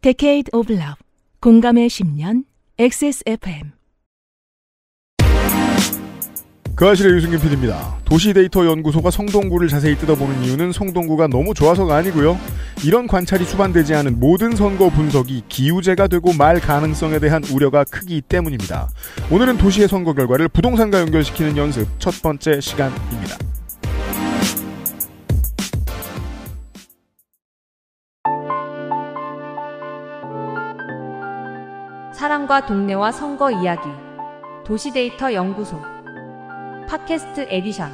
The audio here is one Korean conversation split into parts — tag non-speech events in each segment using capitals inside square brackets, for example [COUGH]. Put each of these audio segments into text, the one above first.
Decade of Love 공감의 10년 XSFM 그 아실의 유승균 PD입니다. 도시데이터 연구소가 성동구를 자세히 뜯어보는 이유는 성동구가 너무 좋아서가 아니고요. 이런 관찰이 수반되지 않은 모든 선거 분석이 기우제가 되고 말 가능성에 대한 우려가 크기 때문입니다. 오늘은 도시의 선거 결과를 부동산과 연결시키는 연습 첫 번째 시간입니다. 사랑과 동네와 선거 이야기 도시 데이터 연구소 팟캐스트 에디션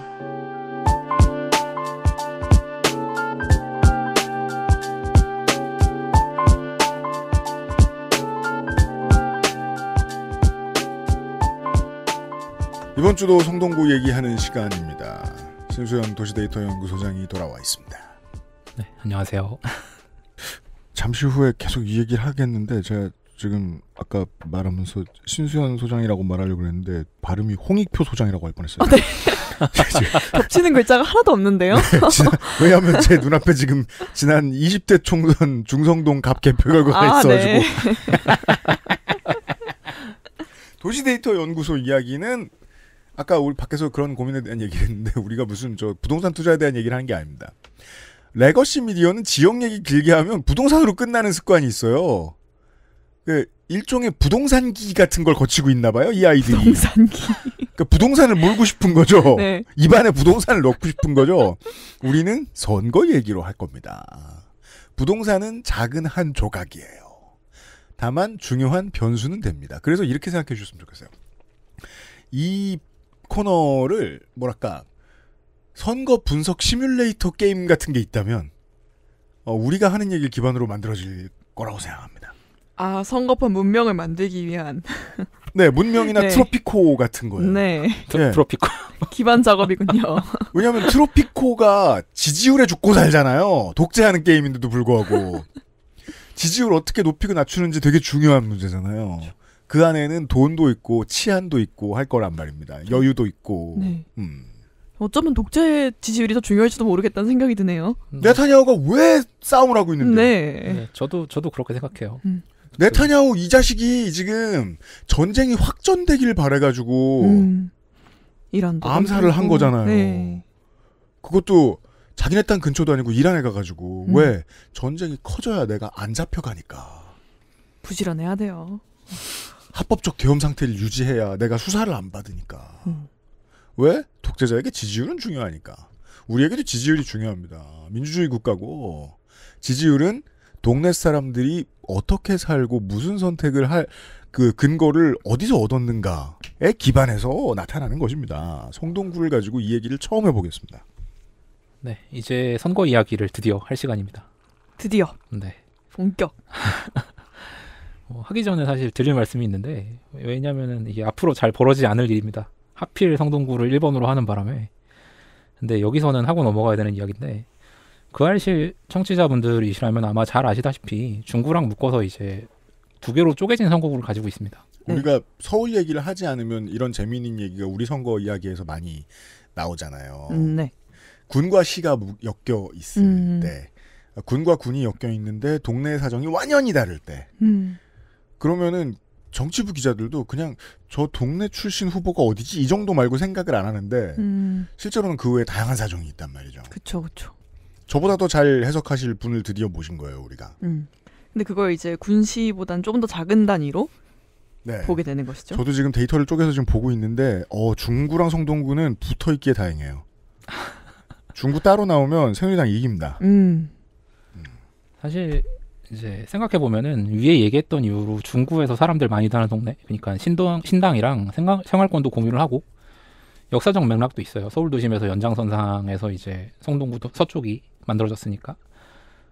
이번 주도 성동구 얘기하는 시간입니다. 신수현 도시 데이터 연구소장이 돌아와 있습니다. 네, 안녕하세요. 잠시 후에 계속 이 얘기를 하겠는데 제가 지금 아까 말하면서 신수현 소장이라고 말하려고 그랬는데 발음이 홍익표 소장이라고 할 뻔했어요. 어, 네. [LAUGHS] [LAUGHS] 겹치는 글자가 하나도 없는데요. 네, [LAUGHS] 지난, 왜냐하면 제 눈앞에 지금 지난 20대 총선 중성동 갑 개표 결과가 아, 있어가지고 네. 도시데이터 연구소 이야기는 아까 우리 밖에서 그런 고민에 대한 얘기를 했는데 우리가 무슨 저 부동산 투자에 대한 얘기를 하는 게 아닙니다. 레거시 미디어는 지역 얘기 길게 하면 부동산으로 끝나는 습관이 있어요. 그 일종의 부동산기 같은 걸 거치고 있나 봐요 이 아이들이. 부동산기. 그 부동산을 몰고 싶은 거죠. [LAUGHS] 네. 입안에 부동산을 넣고 싶은 거죠. 우리는 선거 얘기로 할 겁니다. 부동산은 작은 한 조각이에요. 다만 중요한 변수는 됩니다. 그래서 이렇게 생각해 주셨으면 좋겠어요. 이 코너를 뭐랄까 선거 분석 시뮬레이터 게임 같은 게 있다면 어, 우리가 하는 얘기를 기반으로 만들어질 거라고 생각합니다. 아 성급한 문명을 만들기 위한 [LAUGHS] 네 문명이나 네. 트로피코 같은 거예요. 네, 네. 트로피코 [LAUGHS] 기반 작업이군요. [LAUGHS] 왜냐하면 트로피코가 지지율에 죽고 살잖아요. 독재하는 게임인데도 불구하고 지지율 어떻게 높이고 낮추는지 되게 중요한 문제잖아요. 그 안에는 돈도 있고 치안도 있고 할 거란 말입니다. 여유도 있고. 네. 음. 어쩌면 독재 지지율이 더 중요할지도 모르겠다는 생각이 드네요. 네타냐후가 왜 싸움을 하고 있는데? 네. 네. 저도 저도 그렇게 생각해요. 음. 네타냐오이 자식이 지금 전쟁이 확전되길 바래가지고 음, 이란 암살을 한 거잖아요. 네. 그것도 자기네 땅 근처도 아니고 이란에 가가지고 음. 왜 전쟁이 커져야 내가 안 잡혀가니까 부지런해야 돼요. 합법적 계엄 상태를 유지해야 내가 수사를 안 받으니까 음. 왜 독재자에게 지지율은 중요하니까 우리에게도 지지율이 중요합니다. 민주주의 국가고 지지율은 동네 사람들이 어떻게 살고 무슨 선택을 할 그 근거를 어디서 얻었는가에 기반해서 나타나는 것입니다. 성동구를 가지고 이 얘기를 처음 해보겠습니다. 네, 이제 선거 이야기를 드디어 할 시간입니다. 드디어. 네. 본격. [LAUGHS] 뭐 하기 전에 사실 드릴 말씀이 있는데 왜냐면 이게 앞으로 잘 벌어지지 않을 일입니다. 하필 성동구를 1번으로 하는 바람에 근데 여기서는 하고 넘어가야 되는 이야기인데 그 알실 청취자분들이시라면 아마 잘 아시다시피 중구랑 묶어서 이제 두 개로 쪼개진 선거구를 가지고 있습니다. 네. 우리가 서울 얘기를 하지 않으면 이런 재미있는 얘기가 우리 선거 이야기에서 많이 나오잖아요. 음, 네. 군과 시가 엮여 있을 음. 때, 군과 군이 엮여 있는데 동네 사정이 완연히 다를 때, 음. 그러면은 정치부 기자들도 그냥 저 동네 출신 후보가 어디지 이 정도 말고 생각을 안 하는데 음. 실제로는 그 외에 다양한 사정이 있단 말이죠. 그렇죠, 그렇죠. 저보다 더 잘 해석하실 분을 드디어 모신 거예요 우리가. 음. 근데 그걸 이제 군시보단 조금 더 작은 단위로 네. 보게 되는 것이죠. 저도 지금 데이터를 쪼개서 지금 보고 있는데 어, 중구랑 성동구는 붙어 있기에 다행이에요. [LAUGHS] 중구 따로 나오면 새누리당 이깁니다. 음. 사실 이제 생각해 보면은 위에 얘기했던 이유로 중구에서 사람들 많이 사는 동네, 그러니까 신동 신당이랑 생각, 생활권도 공유를 하고 역사적 맥락도 있어요. 서울 도심에서 연장선상에서 이제 성동구 서쪽이 만들어졌으니까.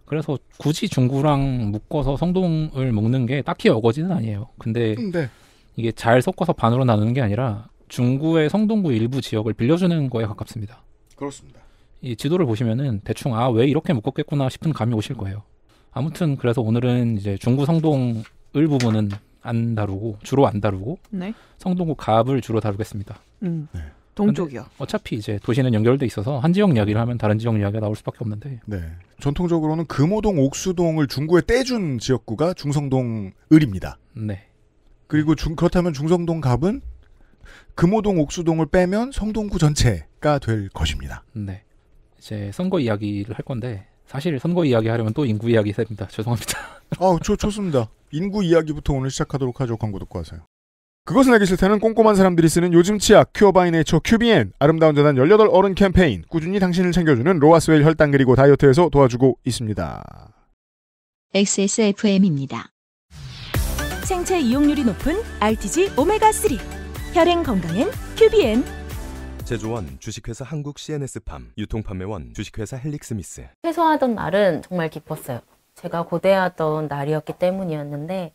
그래서 굳이 중구랑 묶어서 성동을 먹는 게 딱히 어거지는 아니에요. 근데 음, 네. 이게 잘 섞어서 반으로 나누는 게 아니라 중구의 성동구 일부 지역을 빌려주는 거에 가깝습니다. 그렇습니다. 이 지도를 보시면은 대충 아 왜 이렇게 묶었겠구나 싶은 감이 오실 거예요. 아무튼 그래서 오늘은 이제 중구 성동 을 부분은 안 다루고 주로 안 다루고 네. 성동구 갑을 주로 다루겠습니다. 음. 네. 동쪽이요. 어차피 이제 도시는 연결돼 있어서 한 지역 이야기를 하면 다른 지역 이야기가 나올 수밖에 없는데. 네. 전통적으로는 금호동, 옥수동을 중구에 떼준 지역구가 중성동 을입니다. 네. 그리고 중, 그렇다면 중성동 갑은 금호동, 옥수동을 빼면 성동구 전체가 될 것입니다. 네. 이제 선거 이야기를 할 건데 사실 선거 이야기 하려면 또 인구 이야기 해야 됩니다. [LAUGHS] 죄송합니다. 아, 좋, 좋습니다. 인구 이야기부터 오늘 시작하도록 하죠. 광고 듣고 하세요. 그것은 알기 싫다는 꼼꼼한 사람들이 쓰는 요즘 치약 큐어 바이 네이처 큐비엔 아름다운 재단 18 어른 캠페인 꾸준히 당신을 챙겨주는 로아스웰 혈당 그리고 다이어트에서 도와주고 있습니다. XSFM입니다. 생체 이용률이 높은 RTG 오메가3 혈행 건강엔 큐비엔 제조원 주식회사 한국 CNS팜 유통판매원 주식회사 헬릭스미스 회소하던 날은 정말 기뻤어요. 제가 고대하던 날이었기 때문이었는데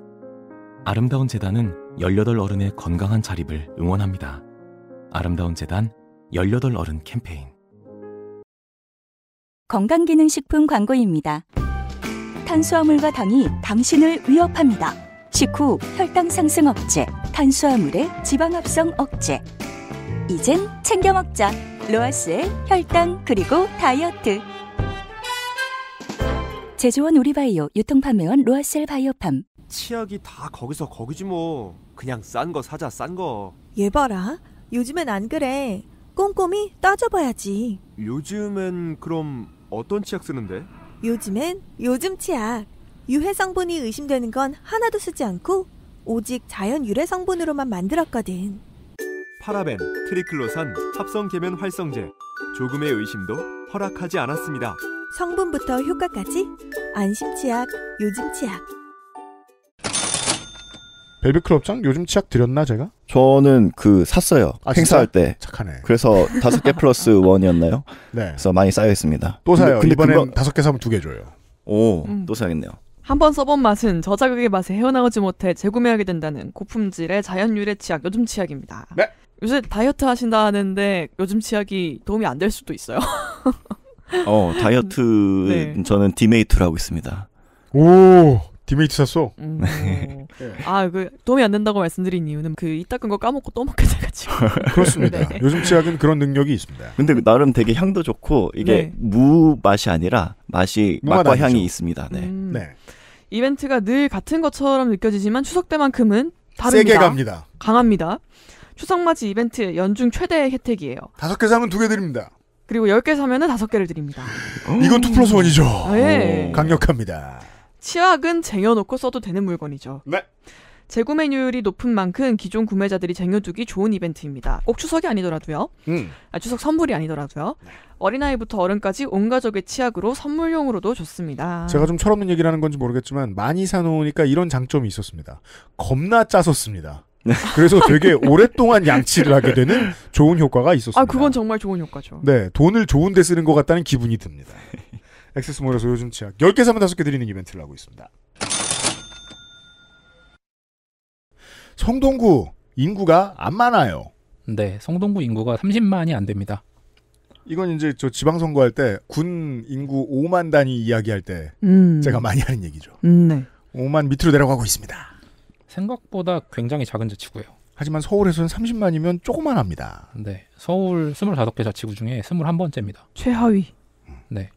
아름다운 재단은 18 어른의 건강한 자립을 응원합니다. 아름다운 재단 18 어른 캠페인 건강기능식품 광고입니다. 탄수화물과 당이 당신을 위협합니다. 식후 혈당 상승 억제, 탄수화물의 지방 합성 억제. 이젠 챙겨 먹자. 로아스의 혈당 그리고 다이어트. 제조원 우리바이오 유통판매원 로아셀 바이오팜 치약이 다 거기서 거기지 뭐. 그냥 싼 거 사자, 싼 거. 얘 봐라. 요즘엔 안 그래. 꼼꼼히 따져봐야지. 요즘엔 그럼 어떤 치약 쓰는데? 요즘엔 요즘 치약. 유해 성분이 의심되는 건 하나도 쓰지 않고 오직 자연 유래 성분으로만 만들었거든. 파라벤, 트리클로산, 합성 계면 활성제. 조금의 의심도 허락하지 않았습니다. 성분부터 효과까지 안심 치약, 요즘 치약. 벨벳클럽장 요즘 치약 드렸나 제가? 저는 그 샀어요. 아, 행사할 진짜? 때. 착하네. 그래서 다섯 개 플러스 [LAUGHS] 원이었나요? 네. 그래서 많이 쌓여 있습니다. 또 사요. 근데, 근데 이번엔 다섯 개 사면 두 개 줘요. 오, 음. 또 사야겠네요. 한 번 써본 맛은 저자극의 맛에 헤어나오지 못해 재구매하게 된다는 고품질의 자연 유래 치약 요즘 치약입니다. 네. 요새 다이어트 하신다 하는데 요즘 치약이 도움이 안 될 수도 있어요. 어 다이어트 [LAUGHS] 네. 저는 디메이트를 하고 있습니다. 오. 디메이트 샀어. 음, 네. 네. 네. 아, 그 도움이 안 된다고 말씀드린 이유는 그 이따끈 거 까먹고 또 먹게 돼가지고. [LAUGHS] 그렇습니다. 네. 요즘 치약은 그런 능력이 있습니다. 근데 그 나름 되게 향도 좋고 이게 네. 무 맛이 아니라 맛이 맛과 아니죠. 향이 있습니다. 네. 음, 네. 이벤트가 늘 같은 것처럼 느껴지지만 추석 때만큼은 다릅니다. 세게 갑니다. 강합니다. 추석 맞이 이벤트 연중 최대의 혜택이에요. 다섯 개 사면 두 개 드립니다. 그리고 열 개 사면은 다섯 개를 드립니다. 이건 투 플러스 원이죠 네. 강력합니다. 치약은 쟁여놓고 써도 되는 물건이죠. 네. 재구매율이 뉴 높은 만큼 기존 구매자들이 쟁여두기 좋은 이벤트입니다. 꼭 추석이 아니더라도요. 음. 아, 추석 선물이 아니더라도요. 네. 어린아이부터 어른까지 온 가족의 치약으로 선물용으로도 좋습니다. 제가 좀 철없는 얘기를 하는 건지 모르겠지만 많이 사놓으니까 이런 장점이 있었습니다. 겁나 짜서 습니다 네. 그래서 되게 오랫동안 양치를 하게 되는 좋은 효과가 아, 있었습니다. 아, 그건 정말 좋은 효과죠. 네, 돈을 좋은 데 쓰는 것 같다는 기분이 듭니다. 엑세스몰에서 요즘 치약 10개 사면 5개 드리는 이벤트를 하고 있습니다. 성동구 인구가 안 많아요. 네, 성동구 인구가 30만이 안 됩니다. 이건 이제 저 지방선거 할때 군 인구 5만 단위 이야기할 때 음. 제가 많이 하는 얘기죠. 음, 네. 5만 밑으로 내려가고 있습니다. 생각보다 굉장히 작은 자치구예요. 하지만 서울에서는 30만이면 조그만합니다. 네. 서울 25개 자치구 중에 21번째입니다. 최하위. 네.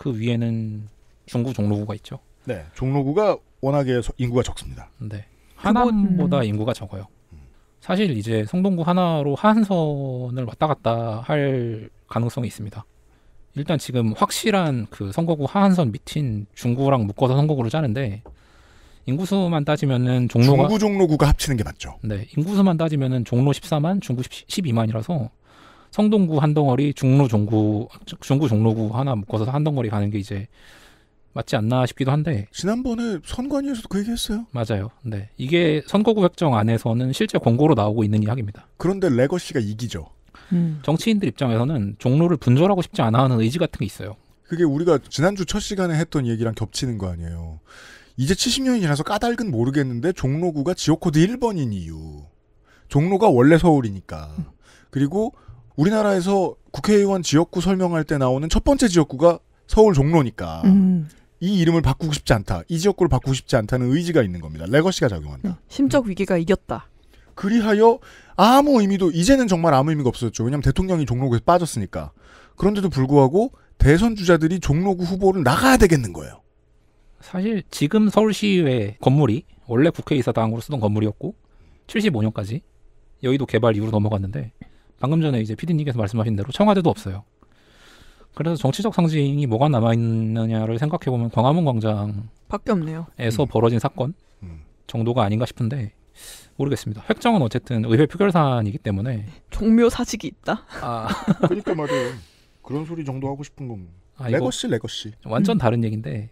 그 위에는 중구 종로구가 있죠. 네, 종로구가 워낙에 인구가 적습니다. 네, 하남보다 음. 인구가 적어요. 사실 이제 성동구 하나로 한선을 왔다 갔다 할 가능성이 있습니다. 일단 지금 확실한 그 선거구 하한선 밑인 중구랑 묶어서 선거구를 짜는데 인구수만 따지면은 종로가 중구 종로구가 합치는 게 맞죠. 네, 인구수만 따지면은 종로 14만, 중구 12만이라서 성동구 한 덩어리, 중로 종구, 중구 종로구 하나 묶어서 한 덩어리 가는 게 이제 맞지 않나 싶기도 한데 지난번에 선관위에서도 그 얘기했어요. 맞아요. 네, 이게 선거구 획정 안에서는 실제 권고로 나오고 있는 이야기입니다. 그런데 레거시가 이기죠. 음. 정치인들 입장에서는 종로를 분절하고 싶지 않아 하는 의지 같은 게 있어요. 그게 우리가 지난주 첫 시간에 했던 얘기랑 겹치는 거 아니에요. 이제 70년이 지나서 까닭은 모르겠는데 종로구가 지역코드 1번인 이유. 종로가 원래 서울이니까. 그리고 우리나라에서 국회의원 지역구 설명할 때 나오는 첫 번째 지역구가 서울 종로니까 음. 이 이름을 바꾸고 싶지 않다. 이 지역구를 바꾸고 싶지 않다는 의지가 있는 겁니다. 레거시가 작용한다. 네. 심적 위기가 이겼다. 그리하여 아무 의미도 이제는 정말 아무 의미가 없었죠. 왜냐하면 대통령이 종로구에서 빠졌으니까. 그런데도 불구하고 대선 주자들이 종로구 후보를 나가야 되겠는 거예요. 사실 지금 서울시의회 건물이 원래 국회의사당으로 쓰던 건물이었고 75년까지 여의도 개발 이후로 넘어갔는데 방금 전에 이제 피디님께서 말씀하신 대로 청와대도 없어요. 그래서 정치적 상징이 뭐가 남아 있느냐를 생각해 보면 광화문 광장 밖에 없네요. 음. 벌어진 사건 음. 정도가 아닌가 싶은데 모르겠습니다. 획정은 어쨌든 의회 표결 사안이기 때문에 네, 종묘 사직이 있다. 아, [LAUGHS] 그러니까 말이에요. 그런 소리 정도 하고 싶은 건 아, 레거시 레거시. 완전 음. 다른 얘기인데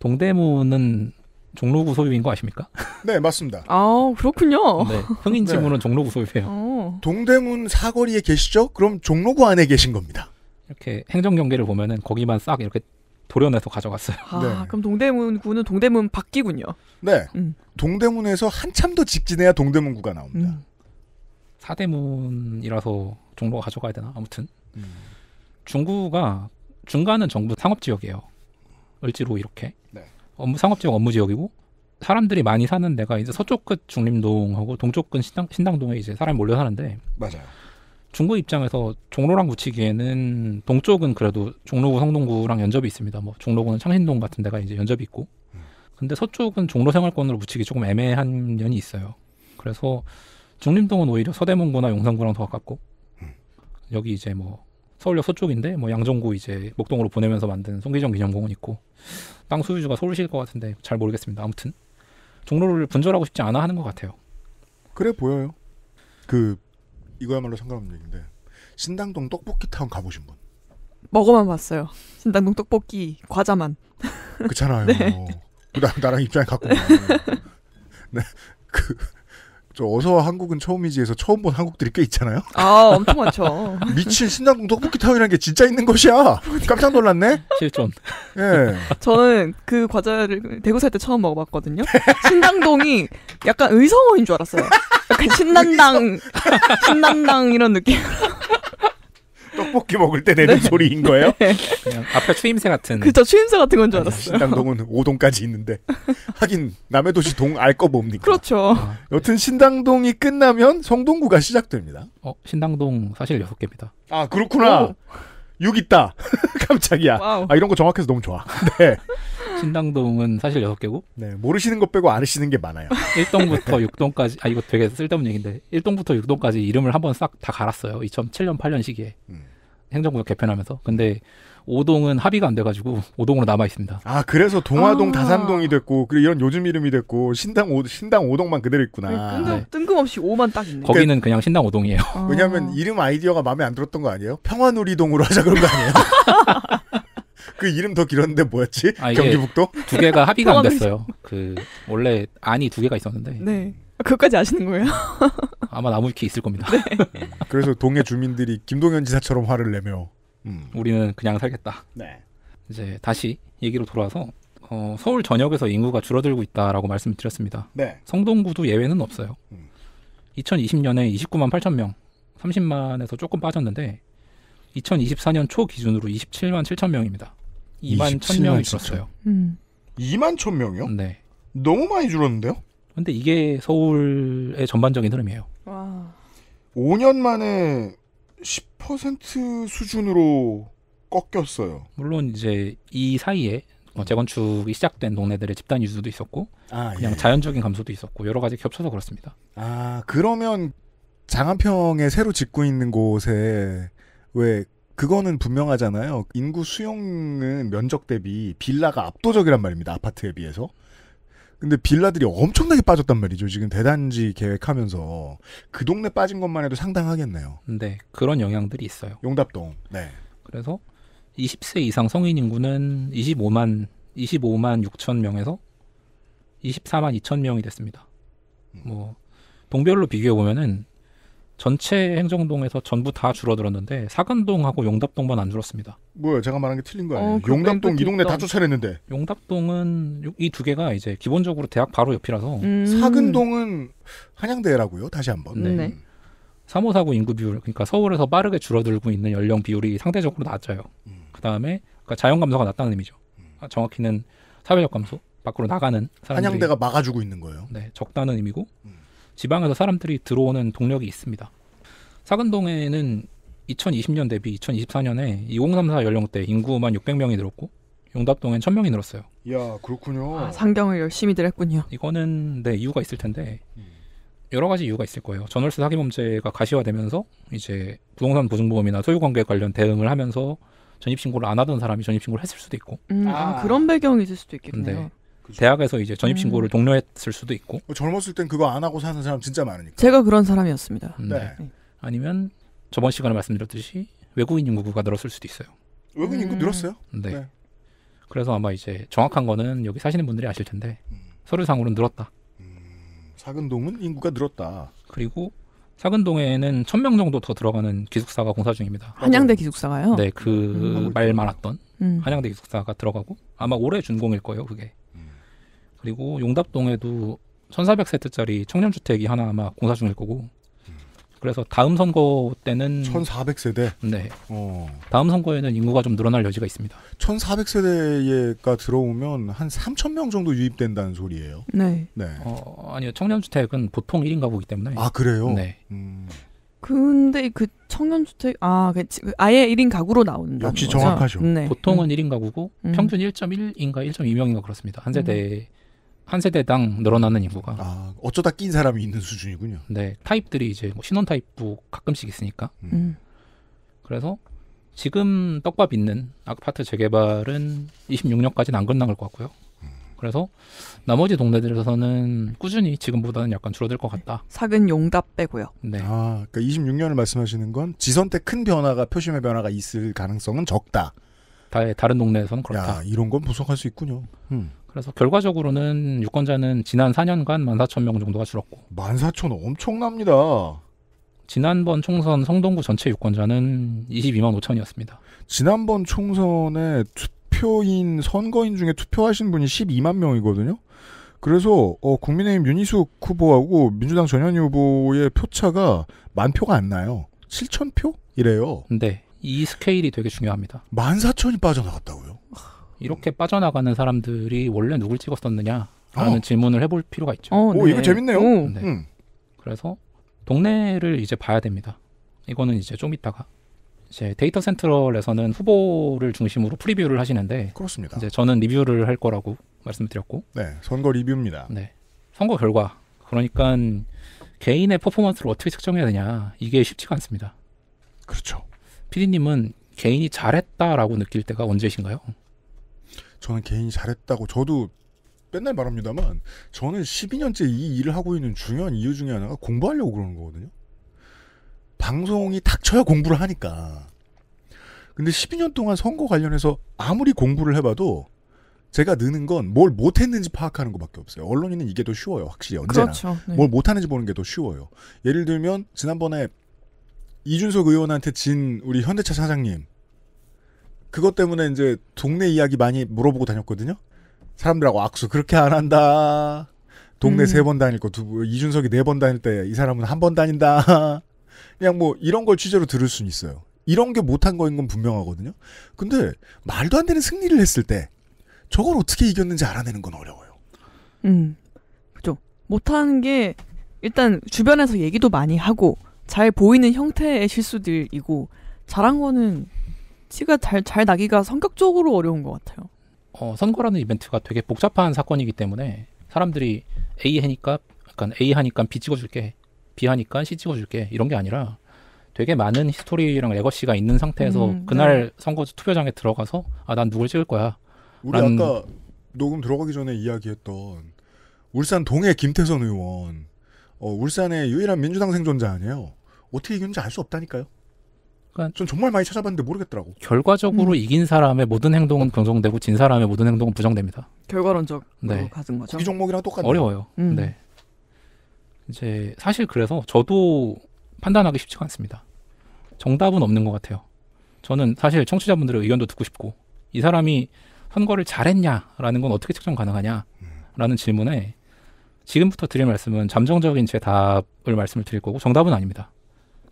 동대문은 종로구 소유인 거 아십니까? 네 맞습니다. 아 그렇군요. 네, 흥인 지문은 네. 종로구 소유예요. 어. 동대문 사거리에 계시죠? 그럼 종로구 안에 계신 겁니다. 이렇게 행정 경계를 보면은 거기만 싹 이렇게 도려내서 가져갔어요. 아, 네. 그럼 동대문구는 동대문 밖이군요. 네. 음. 동대문에서 한참 더 직진해야 동대문구가 나옵니다. 음. 사대문이라서 종로가 가져가야 되나? 아무튼 음. 중구가 중간은 정부 상업 지역이에요. 을지로 이렇게 네. 업무 상업 지역 업무 지역이고 사람들이 많이 사는 데가 이제 서쪽 끝 중림동하고 동쪽 끝 신당, 신당동에 이제 사람이 몰려 사는데 중구 입장에서 종로랑 붙이기에는 동쪽은 그래도 종로구 성동구랑 연접이 있습니다. 뭐 종로구는 창신동 같은 데가 이제 연접이 있고 근데 서쪽은 종로 생활권으로 붙이기 조금 애매한 면이 있어요. 그래서 중림동은 오히려 서대문구나 용산구랑 더 가깝고 여기 이제 뭐 서울역 서쪽인데 뭐 양정구 이제 목동으로 보내면서 만든 송기정 기념공원 있고 땅 소유주가 서울시일 것 같은데 잘 모르겠습니다. 아무튼 종로를 분절하고 싶지 않아 하는 것 같아요. 그래 보여요. 그 이거야말로 상관없는 얘기인데 신당동 떡볶이 타운 가보신 분? 먹어만 봤어요. 신당동 떡볶이 과자만. 그렇잖아요. [LAUGHS] 네. 어. 나, 나랑 입장이 같고. [LAUGHS] 네. 그저 어서 한국은 처음이지에서 처음 본 한국들이 꽤 있잖아요. 아 엄청 많죠. [LAUGHS] 미친 신당동 떡볶이 타운이라는 게 진짜 있는 것이야. 그러니까. 깜짝 놀랐네. 실존. 예. [LAUGHS] 저는 그 과자를 대구 살 때 처음 먹어봤거든요. 신당동이 약간 의성어인 줄 알았어요. 약간 신난당 신난당 이런 느낌. 떡볶이 먹을 때 내는 네. 소리인 거예요? 그냥 네. 앞에 추임새 같은. 그쵸, 추임새 같은 건 줄 알았어요. 신당동은 5동까지 있는데. 하긴, 남의 도시 동 알 거 뭡니까? 그렇죠. 여튼 신당동이 끝나면 성동구가 시작됩니다. 어, 신당동 사실 6개입니다. 아, 그렇구나. 오. 6 있다. [LAUGHS] 깜짝이야. 와우. 아, 이런 거 정확해서 너무 좋아. 네. 신당동은 사실 6개고. 네, 모르시는 것 빼고 아시는 게 많아요. 1동부터 6동까지, 아, 이거 되게 쓸데없는 얘기인데, 1동부터 6동까지 이름을 한번 싹 다 갈았어요. 2007년, 8년 시기에. 음. 행정구역 개편하면서. 근데 오동은 합의가 안 돼가지고 [LAUGHS] 오동으로 남아 있습니다. 아 그래서 동화동 아. 다산동이 됐고 그리고 이런 요즘 이름이 됐고 신당 오 신당 오동만 그대로 있구나. 네, 뜬금, 네. 없이 오만 딱 있네. 거기는 그 그냥 신당 오동이에요. 아. 왜냐하면 이름 아이디어가 마음에 안 들었던 거 아니에요? 평화누리동으로 [LAUGHS] 하자 그런 거 아니에요? [LAUGHS] 그 이름 더 길었는데 뭐였지? 아, 경기북도? 두 개가 합의가 안 됐어요. 그 원래 안이 두 개가 있었는데 네. 그것까지 아시는 거예요? [LAUGHS] 아마 나무위키 있을 겁니다. 네. 음. 그래서 동해 주민들이 김동현 지사처럼 화를 내며 음. 우리는 그냥 살겠다. 네. 이제 다시 얘기로 돌아와서 어, 서울 전역에서 인구가 줄어들고 있다라고 말씀드렸습니다. 을 네. 성동구도 예외는 없어요. 음. 2020년에 29만 8천 명, 30만에서 조금 빠졌는데 2024년 초 기준으로 27만 7천 명입니다. 2만 1천 명이 줄었어요. 음. 2만 1천 명이요? 네. 너무 많이 줄었는데요? 근데 이게 서울의 전반적인 흐름이에요. 와. 5년 만에 10% 수준으로 꺾였어요. 물론 이제 이 사이에 뭐 음. 재건축이 시작된 동네들의 집단 유수도 있었고 아, 그냥 예. 자연적인 감소도 있었고 여러 가지 겹쳐서 그렇습니다. 아 그러면 장안평에 새로 짓고 있는 곳에 왜 그거는 분명하잖아요. 인구 수용은 면적 대비 빌라가 압도적이란 말입니다. 아파트에 비해서. 근데 빌라들이 엄청나게 빠졌단 말이죠. 지금 대단지 계획하면서 그 동네 빠진 것만 해도 상당하겠네요. 네, 그런 영향들이 있어요. 용답동. 네. 그래서 20세 이상 성인 인구는 25만 25만 6천 명에서 24만 2천 명이 됐습니다. 뭐 동별로 비교해 보면은 전체 행정동에서 전부 다 줄어들었는데 사근동하고 용답동만 안 줄었습니다. 뭐야 제가 말한 게 틀린 거 아니에요? 어, 용답동 이 동네 다 쫓아냈는데. 용답동은 이 두 개가 이제 기본적으로 대학 바로 옆이라서. 음. 사근동은 한양대라고요. 다시 한번. 네. 네. 3호사고 음. 인구 비율 그러니까 서울에서 빠르게 줄어들고 있는 연령 비율이 상대적으로 낮아요. 음. 그다음에 그러니까 자연 감소가 낮다는 의미죠. 음. 아, 정확히는 사회적 감소 밖으로 나가는 사람들이 한양대가 막아주고 있는 거예요. 네, 적다는 의미고. 음. 지방에서 사람들이 들어오는 동력이 있습니다. 사근동에는 2020년 대비 2024년에 2034 연령대 인구만 600명이 늘었고 용답동엔 1000명이 늘었어요. 야 그렇군요. 아, 상경을 열심히들 했군요. 이거는 네 이유가 있을 텐데 음. 여러 가지 이유가 있을 거예요. 전월세 사기 범죄가 가시화되면서 이제 부동산 보증보험이나 소유관계 관련 대응을 하면서 전입신고를 안 하던 사람이 전입신고를 했을 수도 있고. 음, 아. 아. 그런 배경이 있을 수도 있겠네요. 대학에서 이제 전입 신고를 음. 독려했을 수도 있고. 뭐 젊었을 땐 그거 안 하고 사는 사람 진짜 많으니까. 제가 그런 사람이었습니다. 음. 네. 네. 아니면 저번 시간에 말씀드렸듯이 외국인 인구가 늘었을 수도 있어요. 외국인 인구 음. 늘었어요? 네. 네. 그래서 아마 이제 정확한 거는 여기 사시는 분들이 아실 텐데 서류상으로는 늘었다. 음, 사근동은 인구가 늘었다. 그리고 사근동에는 천 명 정도 더 들어가는 기숙사가 공사 중입니다. 아, 한양대 네. 기숙사가요? 네, 그 말 많았던 음. 한양대 기숙사가 들어가고 아마 올해 준공일 거예요, 그게. 음. 그리고 용답동에도 1,400세트짜리 청년주택이 하나 아마 공사 중일 거고. 그래서 다음 선거 때는 1,400세대. 네. 어. 다음 선거에는 인구가 좀 늘어날 여지가 있습니다. 1,400세대가 들어오면 한 3,000명 정도 유입된다는 소리예요. 네. 네. 어, 아니요. 청년주택은 보통 1인 가구이기 때문에. 아, 그래요? 네. 음. 근데 그 청년주택 아 그 그 아예 1인 가구로 나온다. 역시 정확하죠. 네. 보통은 음. 1인 가구고 음. 평균 1.1인가 1.2명인가 그렇습니다. 한 세대에 음. 한 세대당 늘어나는 인구가. 아, 어쩌다 낀 사람이 있는 수준이군요. 네, 타입들이 이제 뭐 신혼 타입도 가끔씩 있으니까. 음. 음. 그래서 지금 떡밥 있는 아파트 재개발은 26년까지는 안 끝난 것 같고요. 음. 그래서 나머지 동네들에서는 꾸준히 지금보다는 약간 줄어들 것 같다. 사근 용답 빼고요. 네. 아, 그러니까 26년을 말씀하시는 건 지선 때 큰 변화가 표심의 변화가 있을 가능성은 적 다, 다른 동네에서는 그렇다. 야, 이런 건 분석할 수 있군요. 음. 그래서 결과적으로는 유권자는 지난 4년간 14,000명 정도가 줄었고 14,000 엄청납니다. 지난번 총선 성동구 전체 유권자는 22만 5천이었습니다. 지난번 총선에 투표인 선거인 중에 투표하신 분이 12만 명이거든요. 그래서 어, 국민의힘 윤희숙 후보하고 민주당 전현희 후보의 표차가 만 표가 안 나요. 7천 표 이래요. 네. 이 스케일이 되게 중요합니다. 14,000이 빠져나갔다고요? 이렇게 빠져나가는 사람들이 원래 누굴 찍었었느냐라는 어. 질문을 해볼 필요가 있죠. 어, 네. 오 이거 재밌네요. 네. 음. 그래서 동네를 이제 봐야 됩니다. 이거는 이제 좀 이따가 이제 데이터 센트럴에서는 후보를 중심으로 프리뷰를 하시는데 그렇습니다. 이제 저는 리뷰를 할 거라고 말씀드렸고 네 선거 리뷰입니다. 네 선거 결과 그러니까 개인의 퍼포먼스를 어떻게 측정해야 되냐 이게 쉽지가 않습니다. 그렇죠. p d 님은 개인이 잘했다라고 느낄 때가 언제신가요? 저는 개인이 잘했다고 저도 맨날 말합니다만 저는 12년째 이 일을 하고 있는 중요한 이유 중에 하나가 공부하려고 그러는 거거든요. 방송이 탁쳐야 공부를 하니까. 근데 12년 동안 선거 관련해서 아무리 공부를 해봐도 제가 느는 건 뭘 못했는지 파악하는 것밖에 없어요. 언론인은 이게 더 쉬워요. 확실히 언제나 그렇죠. 네. 뭘 못하는지 보는 게 더 쉬워요. 예를 들면 지난번에 이준석 의원한테 진 우리 현대차 사장님 그것 때문에 이제 동네 이야기 많이 물어보고 다녔거든요. 사람들하고 악수 그렇게 안 한다. 동네 음. 세번 다닐 거, 두, 이준석이 네 번 다닐 때 이 사람은 한 번 다닌다. [LAUGHS] 그냥 뭐 이런 걸 취재로 들을 수는 있어요. 이런 게 못한 거인 건 분명하거든요. 근데 말도 안 되는 승리를 했을 때 저걸 어떻게 이겼는지 알아내는 건 어려워요. 음, 그죠. 못하는 게 일단 주변에서 얘기도 많이 하고 잘 보이는 형태의 실수들이고 잘한 거는 티가 잘, 잘 나기가 성격적으로 어려운 것 같아요. 어, 선거라는 이벤트가 되게 복잡한 사건이기 때문에 사람들이 A 하니까 약간 A 하니까 B 찍어줄게, B 하니까 C 찍어줄게 이런 게 아니라 되게 많은 히스토리랑 레거시가 있는 상태에서 음, 네. 그날 네. 선거 투표장에 들어가서 아난 누굴 찍을 거야. 우리 라는... 아까 녹음 들어가기 전에 이야기했던 울산 동해 김태선 의원, 어, 울산의 유일한 민주당 생존자 아니에요. 어떻게 이겼는지 알 수 없다니까요. 그러니까 전 정말 많이 찾아봤는데 모르겠더라고. 결과적으로 음. 이긴 사람의 모든 행동은 긍정되고 진 사람의 모든 행동은 부정됩니다. 결과론적으로 네. 가진 거죠. 이 그 종목이랑 똑같네요. 어려워요. 음. 네. 이제 사실 그래서 저도 판단하기 쉽지가 않습니다. 정답은 없는 것 같아요. 저는 사실 청취자분들의 의견도 듣고 싶고 이 사람이 선거를 잘했냐라는 건 어떻게 측정 가능하냐라는 음. 질문에 지금부터 드릴 말씀은 잠정적인 제 답을 말씀을 드릴 거고 정답은 아닙니다.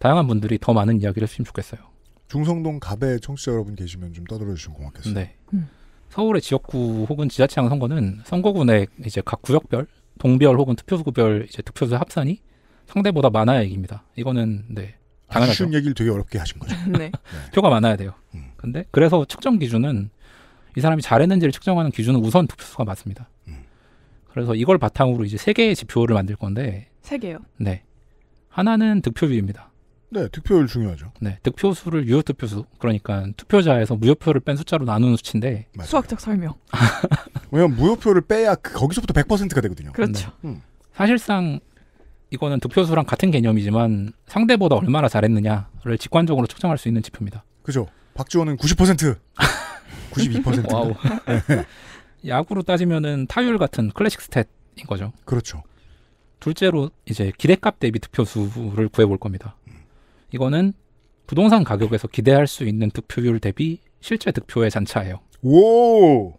다양한 분들이 더 많은 이야기를 했으면 좋겠어요. 중성동 갑의 청취자 여러분 계시면 좀 떠들어 주시면 고맙겠습니다. 네. 음. 서울의 지역구 혹은 지자체장 선거는 선거구내 이제 각 구역별 동별 혹은 투표구별 이제 득표수 합산이 상대보다 많아야 이깁니다. 이거는 네. 당연하죠. 쉬운 얘기를 되게 어렵게 하신 거죠. [LAUGHS] 네. 네. 표가 많아야 돼요. 음. 근데 그래서 측정 기준은 이 사람이 잘했는지를 측정하는 기준은 우선 투표수가 맞습니다. 음. 그래서 이걸 바탕으로 이제 세 개의 지표를 만들 건데 세 개요. 네. 하나는 득표율입니다. 네, 득표율 중요하죠. 네, 득표수를 유효 득표수 그러니까 투표자에서 무효표를 뺀 숫자로 나누는 수치인데 맞아요. 수학적 설명. [LAUGHS] 왜냐면 무효표를 빼야 그 거기서부터 100%가 되거든요. 그렇죠. 네. 음. 사실상 이거는 득표수랑 같은 개념이지만 상대보다 얼마나 잘했느냐를 직관적으로 측정할 수 있는 지표입니다. 그죠. 박지원은 90%, 92%. [LAUGHS] 와우. 네. [LAUGHS] 야구로 따지면은 타율 같은 클래식 스탯인 거죠. 그렇죠. 둘째로 이제 기대값 대비 득표수를 구해볼 겁니다. 이거는 부동산 가격에서 기대할 수 있는 득표율 대비 실제 득표의 잔차예요. 오.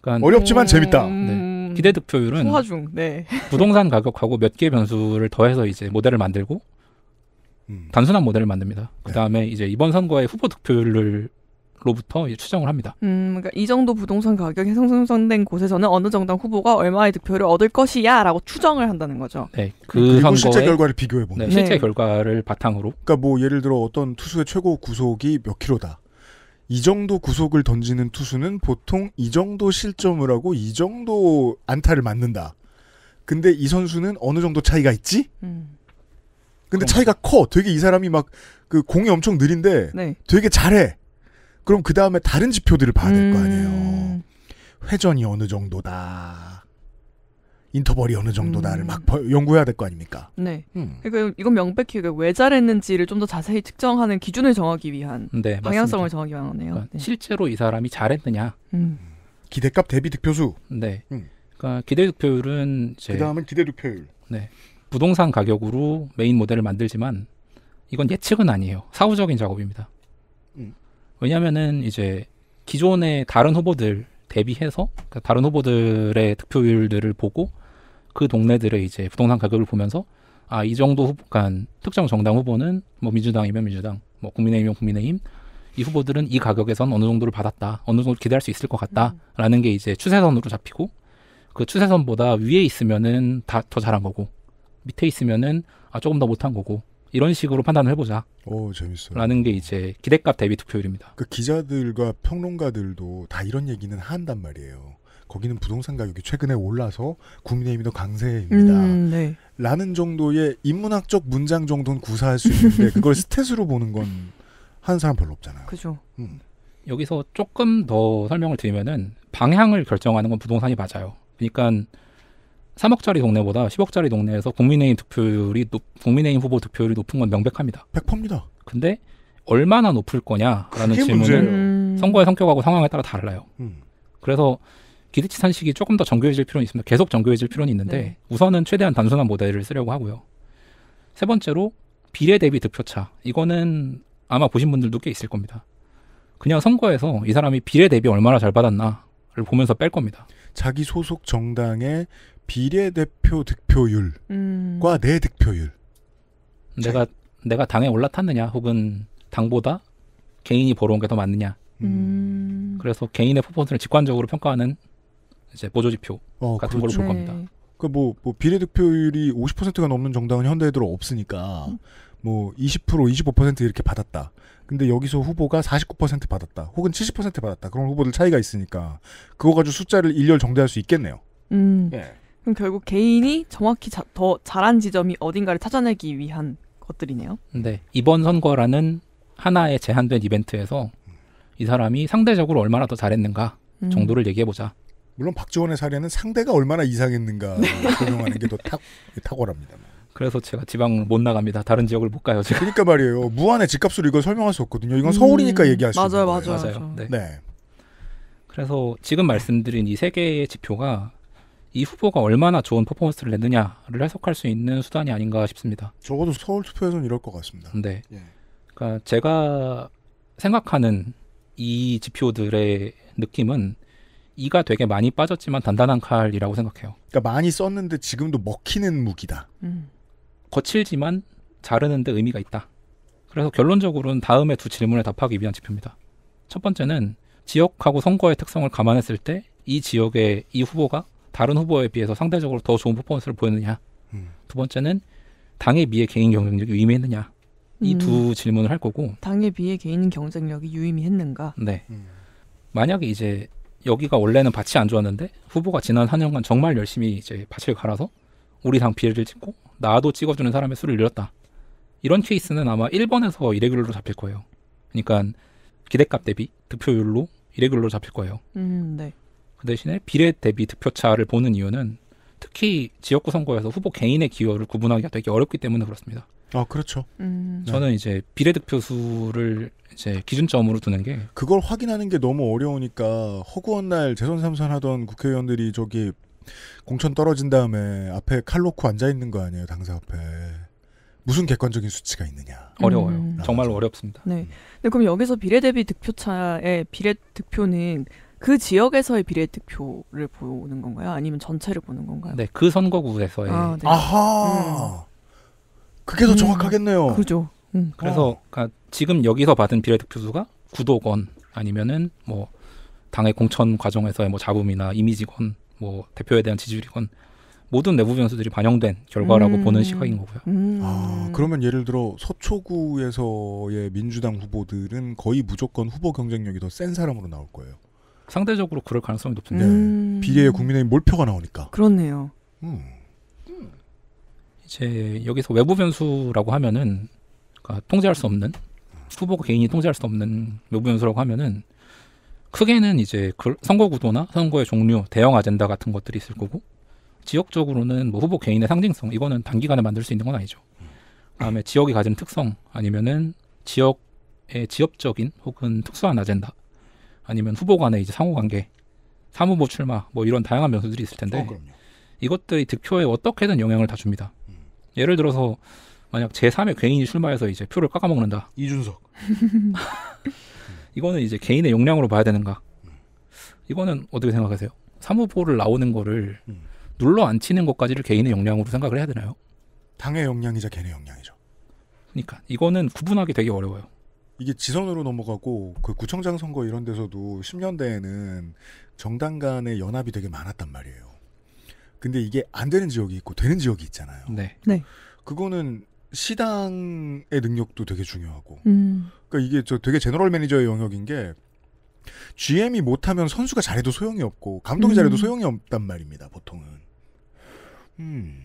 그러니까 어렵지만 재밌다. 음, 네. 음, 기대 득표율은 중 네. [LAUGHS] 부동산 가격하고 몇 개 변수를 더해서 이제 모델을 만들고 음. 단순한 모델을 만듭니다. 그 다음에 네. 이제 이번 선거의 후보 득표율을 로부터 추정을 합니다. 음, 그러니까 이 정도 부동산 가격이 상승된 곳에서는 어느 정당 후보가 얼마의 득표를 얻을 것이야라고 추정을 한다는 거죠. 네, 그 선거의 실제 결과를 비교해 보면 네, 실제 네. 결과를 바탕으로. 그러니까 뭐 예를 들어 어떤 투수의 최고 구속이 몇 킬로다. 이 정도 구속을 던지는 투수는 보통 이 정도 실점을 하고 이 정도 안타를 맞는다. 근데 이 선수는 어느 정도 차이가 있지? 음. 근데 그럼... 차이가 커. 되게 이 사람이 막 그 공이 엄청 느린데 네. 되게 잘해. 그럼 그 다음에 다른 지표들을 봐야 될 거 아니에요. 음. 회전이 어느 정도다. 인터벌이 어느 정도다를 음. 막 연구해야 될 거 아닙니까? 네. 음. 그러니까 이건 명백히 그러니까 왜 잘했는지를 좀 더 자세히 측정하는 기준을 정하기 위한 네, 방향성을 정하기 위한 거네요. 그러니까 네. 실제로 이 사람이 잘했느냐. 음. 기대값 대비 득표수. 네. 음. 그러니까 기대 득표율은 그 다음은 기대 득표율. 네. 부동산 가격으로 메인 모델을 만들지만 이건 예측은 아니에요. 사후적인 작업입니다. 음. 왜냐면은 이제 기존의 다른 후보들 대비해서 그러니까 다른 후보들의 득표율들을 보고 그 동네들의 이제 부동산 가격을 보면서 아 이 정도 후보 간 그러니까 특정 정당 후보는 뭐 민주당이면 민주당 뭐 국민의힘이면 국민의힘 이 후보들은 이 가격에선 어느 정도를 받았다 어느 정도 기대할 수 있을 것 같다라는 게 이제 추세선으로 잡히고 그 추세선보다 위에 있으면은 다 더 잘한 거고 밑에 있으면은 아 조금 더 못한 거고 이런 식으로 판단을 해보자. 오 재밌어요. 라는 게 이제 기대값 대비 투표율입니다. 그 기자들과 평론가들도 다 이런 얘기는 한단 말이에요. 거기는 부동산 가격이 최근에 올라서 국민의힘이 더 강세입니다. 음, 네. 라는 정도의 인문학적 문장 정도는 구사할 수 있는데 그걸 [LAUGHS] 스탯으로 보는 건 하는 사람 별로 없잖아요. 그죠. 음. 여기서 조금 더 설명을 드리면은 방향을 결정하는 건 부동산이 맞아요. 그러니까 3억짜리 동네보다 10억짜리 동네에서 국민의힘 득표율이 높, 국민의힘 후보 득표율이 높은 건 명백합니다. 100%입니다. 근데 얼마나 높을 거냐라는 질문은 문제예요. 음. 선거의 성격하고 상황에 따라 달라요. 음. 그래서 기대치 산식이 조금 더 정교해질 필요는 있습니다. 계속 정교해질 필요는 있는데 네. 우선은 최대한 단순한 모델을 쓰려고 하고요. 세 번째로 비례 대비 득표차 이거는 아마 보신 분들도 꽤 있을 겁니다. 그냥 선거에서 이 사람이 비례 대비 얼마나 잘 받았나를 보면서 뺄 겁니다. 자기 소속 정당의 비례대표 득표율과 음. 내 득표율. 내가 자, 내가 당에 올라탔느냐 혹은 당보다 개인이 벌어온 게 더 많느냐. 음. 음. 그래서 개인의 퍼포먼스를 직관적으로 평가하는 이제 보조 지표 어, 같은 그렇죠. 걸로 볼 그렇죠. 겁니다. 네. 그러 그러니까 뭐, 뭐 비례 득표율이 50%가 넘는 정당은 현대에 들어 없으니까 음. 뭐20% 25% 이렇게 받았다. 근데 여기서 후보가 49% 받았다. 혹은 70% 받았다. 그런 후보들 차이가 있으니까 그거 가지고 숫자를 일렬 정대할 수 있겠네요. 음. 예. 그럼 결국 개인이 정확히 자, 더 잘한 지점이 어딘가를 찾아내기 위한 것들이네요. 네. 이번 선거라는 하나의 제한된 이벤트에서 이 사람이 상대적으로 얼마나 더 잘했는가 음. 정도를 얘기해보자. 물론 박지원의 사례는 상대가 얼마나 이상했는가 적용하는 네. 게더 탁월합니다. 그래서 제가 지방 못 나갑니다. 다른 지역을 못 가요. 제가. 그러니까 말이에요. 무한의 집값으로 이걸 설명할 수 없거든요. 이건 음, 서울이니까 얘기할 수 맞아요, 맞요 맞아요. 맞아요. 네. 네. 그래서 지금 말씀드린 이 세 개의 지표가 이 후보가 얼마나 좋은 퍼포먼스를 냈느냐를 해석할 수 있는 수단이 아닌가 싶습니다. 적어도 서울 투표에서는 이럴 것 같습니다. 네. 예. 그러니까 제가 생각하는 이 지표들의 느낌은 이가 되게 많이 빠졌지만 단단한 칼이라고 생각해요. 그러니까 많이 썼는데 지금도 먹히는 무기다. 음. 거칠지만 자르는데 의미가 있다. 그래서 결론적으로는 다음에 두 질문에 답하기 위한 지표입니다. 첫 번째는 지역하고 선거의 특성을 감안했을 때 이 지역의 이 후보가 다른 후보에 비해서 상대적으로 더 좋은 퍼포먼스를 보였느냐. 음. 두 번째는 당에 비해 개인 경쟁력이 유의미했느냐. 이두 음. 질문을 할 거고 당에 비해 개인 경쟁력이 유의미했는가? 네. 음. 만약에 이제 여기가 원래는 밭이 안 좋았는데 후보가 지난 한 년간 정말 열심히 이제 밭을 갈아서 우리 당 비례를 찍고 나도 찍어주는 사람의 수를 늘렸다. 이런 케이스는 아마 1번에서 이레귤러로 잡힐 거예요. 그러니까 기대값 대비 득표율로 이레귤러로 잡힐 거예요. 음, 네. 그 대신에 비례 대비 득표차를 보는 이유는 특히 지역구 선거에서 후보 개인의 기여를 구분하기가 되게 어렵기 때문에 그렇습니다. 아 그렇죠. 음. 네. 저는 이제 비례득표수를 이제 기준점으로 두는 게 그걸 확인하는 게 너무 어려우니까 허구한 날 재선 삼선하던 국회의원들이 저기 공천 떨어진 다음에 앞에 칼 놓고 앉아 있는 거 아니에요 당사 앞에 무슨 객관적인 수치가 있느냐 어려워요. 음. 정말 아, 그렇죠. 어렵습니다. 네. 음. 네. 그럼 여기서 비례대비 득표차의 비례 득표는 그 지역에서의 비례 득표를 보는 건가요? 아니면 전체를 보는 건가요? 네, 그 선거구에서의. 아, 네. 하 음. 그게 더 음, 정확하겠네요. 그죠. 음. 그래서 어. 그러니까 지금 여기서 받은 비례 득표수가 구도권 아니면은 뭐 당의 공천 과정에서의 뭐 잡음이나 이미지권뭐 대표에 대한 지지율이건 모든 내부 변수들이 반영된 결과라고 음. 보는 시각인 거고요. 음. 아, 그러면 예를 들어 서초구에서의 민주당 후보들은 거의 무조건 후보 경쟁력이 더 센 사람으로 나올 거예요. 상대적으로 그럴 가능성이 높은데 음. 비례의 국민의힘 몰표가 나오니까 그렇네요. 음. 이제 여기서 외부 변수라고 하면은 그러니까 통제할 수 없는 후보가 개인이 통제할 수 없는 외부 변수라고 하면은 크게는 이제 그 선거 구도나 선거의 종류, 대형 아젠다 같은 것들이 있을 거고 지역적으로는 뭐 후보 개인의 상징성 이거는 단기간에 만들 수 있는 건 아니죠. 그다음에 지역이 가진 특성 아니면은 지역의 지역적인 혹은 특수한 아젠다 아니면 후보 간의 이제 상호관계, 사무부 출마 뭐 이런 다양한 변수들이 있을 텐데 어, 이것들이 득표에 어떻게든 영향을 다 줍니다. 음. 예를 들어서 만약 제3의 개인이 출마해서 이제 표를 깎아먹는다. 이준석. [LAUGHS] 이거는 이제 개인의 역량으로 봐야 되는가? 이거는 어떻게 생각하세요? 사무보를 나오는 거를 음. 눌러 앉히는 것까지를 개인의 역량으로 생각을 해야 되나요? 당의 역량이자 개인의 역량이죠. 그러니까 이거는 구분하기 되게 어려워요. 이게 지선으로 넘어가고 그 구청장 선거 이런 데서도 10년대에는 정당 간의 연합이 되게 많았단 말이에요. 근데 이게 안 되는 지역이 있고 되는 지역이 있잖아요. 네. 네. 그거는 시당의 능력도 되게 중요하고. 음. 그러니까 이게 저 되게 제너럴 매니저의 영역인 게 GM이 못하면 선수가 잘해도 소용이 없고 감독이 음. 잘해도 소용이 없단 말입니다. 보통은. 음.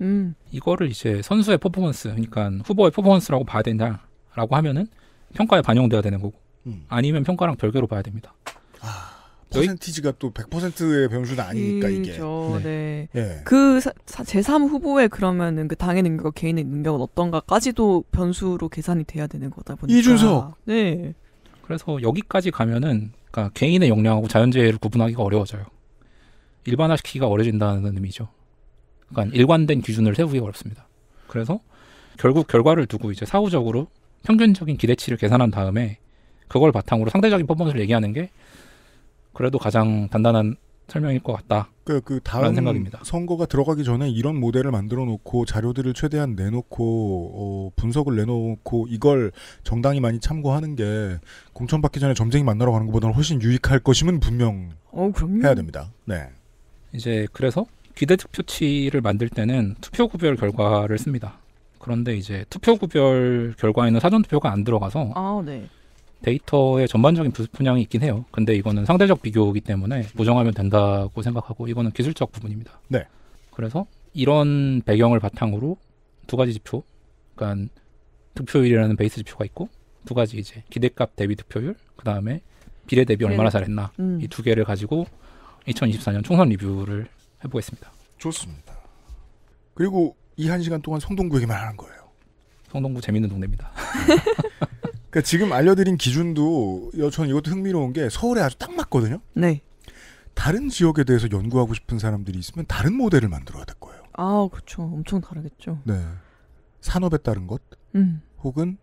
음. 이거를 이제 선수의 퍼포먼스, 그러니까 후보의 퍼포먼스라고 봐야 된다라고 하면은 평가에 반영돼야 되는 거고 음. 아니면 평가랑 별개로 봐야 됩니다. 아, 퍼센티지가 또 100%의 변수는 아니니까 그렇죠. 네. 네. 네. 그 제3 후보의 그러면은 그 당의 능력, 개인의 능력은 어떤가까지도 변수로 계산이 돼야 되는 거다 보니까. 이준석. 네. 그래서 여기까지 가면은 그러니까 개인의 역량하고 자연재해를 구분하기가 어려워져요. 일반화시키기가 어려진다는 의미죠. 그러니까 일관된 기준을 세우기가 어렵습니다. 그래서 결국 결과를 두고 이제 사후적으로 평균적인 기대치를 계산한 다음에 그걸 바탕으로 상대적인 퍼포먼스를 얘기하는 게 그래도 가장 단단한 설명일 것 같다. 그, 그 다음 생각입니다. 선거가 들어가기 전에 이런 모델을 만들어 놓고 자료들을 최대한 내놓고 어, 분석을 내놓고 이걸 정당이 많이 참고하는 게 공천 받기 전에 점쟁이 만나러 가는 것보다는 훨씬 유익할 것임은 분명 어, 해야 됩니다. 네. 이제 그래서 기대 투표치를 만들 때는 투표 구별 결과를 씁니다. 그런데 이제 투표구별 결과에는 사전투표가 안 들어가서 아, 네. 데이터의 전반적인 분양이 있긴 해요. 근데 이거는 상대적 비교이기 때문에 보정하면 된다고 생각하고 이거는 기술적 부분입니다. 네. 그래서 이런 배경을 바탕으로 두 가지 지표, 그러니까 득표율이라는 베이스 지표가 있고 두 가지 이제 기대값 대비 투표율그 다음에 비례 대비 얼마나 잘했나 음. 이두 개를 가지고 2024년 총선 리뷰를 해보겠습니다. 좋습니다. 그리고 이한 시간 동안 성동구 얘기만 하는 거예요. 성동구 재밌는 동네입니다. [LAUGHS] 그러니까 지금 알려드린 기준도 저는 이것도 흥미로운 게 서울에 아주 딱 맞거든요. 네. 다른 지역에 대해서 연구하고 싶은 사람들이 있으면 다른 모델을 만들어야 될 거예요. 아, 그렇죠. 엄청 다르겠죠. 네. 산업에 따른 것, 음. 혹은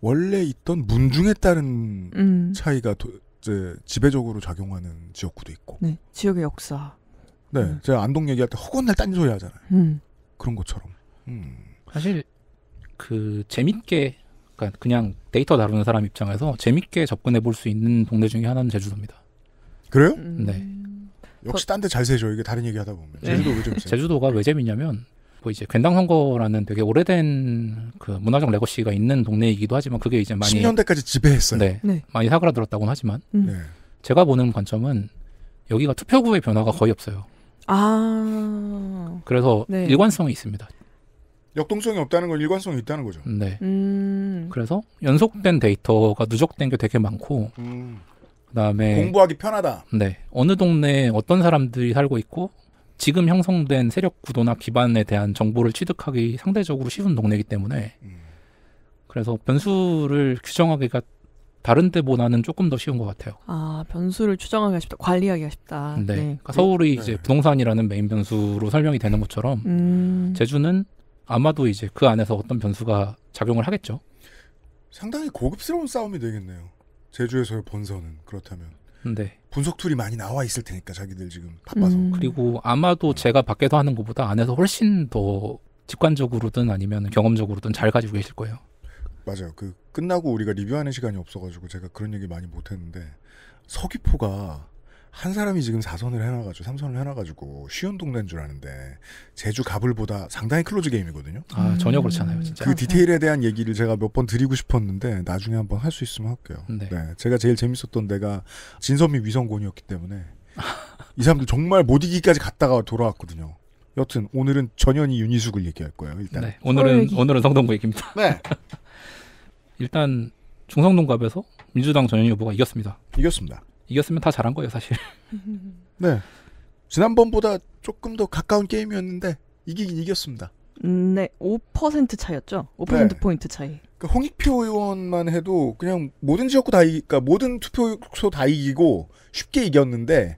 원래 있던 문중에 따른 음. 차이가 도, 이제 지배적으로 작용하는 지역구도 있고. 네. 지역의 역사. 네. 음. 제가 안동 얘기할 때 허건날 딴소리 하잖아요. 음. 그런 것처럼. 음. 사실 그 재밌게 그러니까 그냥 데이터 다루는 사람 입장에서 재밌게 접근해 볼 수 있는 동네 중에 하나는 제주도입니다. 그래요? 음... 네. 역시 딴 데 잘 세죠. 이게 다른 얘기 하다 보면. 제주도 네. 왜 제주도가 왜 재밌냐면 뭐 이제 괜당선거라는 되게 오래된 그 문화적 레거시가 있는 동네이기도 하지만 그게 이제 많이 10년대까지 지배했어요. 네. 네. 많이 사그라들었다고는 하지만 음. 제가 보는 관점은 여기가 투표구의 변화가 거의 없어요. 아. 그래서 네. 일관성이 있습니다. 역동성이 없다는 건 일관성이 있다는 거죠. 네. 음. 그래서 연속된 데이터가 누적된 게 되게 많고, 음. 그다음에 공부하기 편하다. 네. 어느 동네에 어떤 사람들이 살고 있고 지금 형성된 세력 구도나 기반에 대한 정보를 취득하기 상대적으로 쉬운 동네이기 때문에 음. 그래서 변수를 규정하기가 다른 데보다는 조금 더 쉬운 것 같아요. 아 변수를 추정하기가 쉽다, 관리하기가 쉽다. 네, 네. 그러니까 서울이 네. 이제 부동산이라는 메인 변수로 설명이 되는 것처럼 음... 제주는 아마도 이제 그 안에서 어떤 변수가 작용을 하겠죠. 상당히 고급스러운 싸움이 되겠네요. 제주에서의 본선은 그렇다면. 네. 분석 툴이 많이 나와 있을 테니까 자기들 지금 바빠서. 음. 그리고 아마도 제가 밖에서 하는 것보다 안에서 훨씬 더 직관적으로든 아니면 경험적으로든 잘 가지고 계실 거예요. 맞아요. 그 끝나고 우리가 리뷰하는 시간이 없어가지고 제가 그런 얘기 많이 못했는데 서귀포가 한 사람이 지금 4선을 해놔가지고 3선을 해놔가지고 쉬운 동네인 줄 아는데 제주 가불보다 상당히 클로즈 게임이거든요. 아 전혀 그렇잖아요, 진짜. 그 디테일에 대한 얘기를 제가 몇 번 드리고 싶었는데 나중에 한번 할 수 있으면 할게요. 네. 네. 제가 제일 재밌었던 데가 진선미 위성곤이었기 때문에 이 사람들 정말 못이기까지 갔다가 돌아왔거든요. 여튼 오늘은 전현이 윤희숙을 얘기할 거예요. 일단 네, 오늘은 오늘은 성동구 얘기입니다. 네. [LAUGHS] 일단 중성동갑에서 민주당 전현 후보가 이겼습니다. 이겼습니다. 이겼으면 다 잘한 거예요, 사실. [LAUGHS] 네. 지난번보다 조금 더 가까운 게임이었는데 이기긴 이겼습니다. 음, 네, 5% 차였죠. 5% 네. 포인트 차이. 그러니까 홍익표 의원만 해도 그냥 모든 지역구 다 이기, 그러니까 모든 투표소 다 이기고 쉽게 이겼는데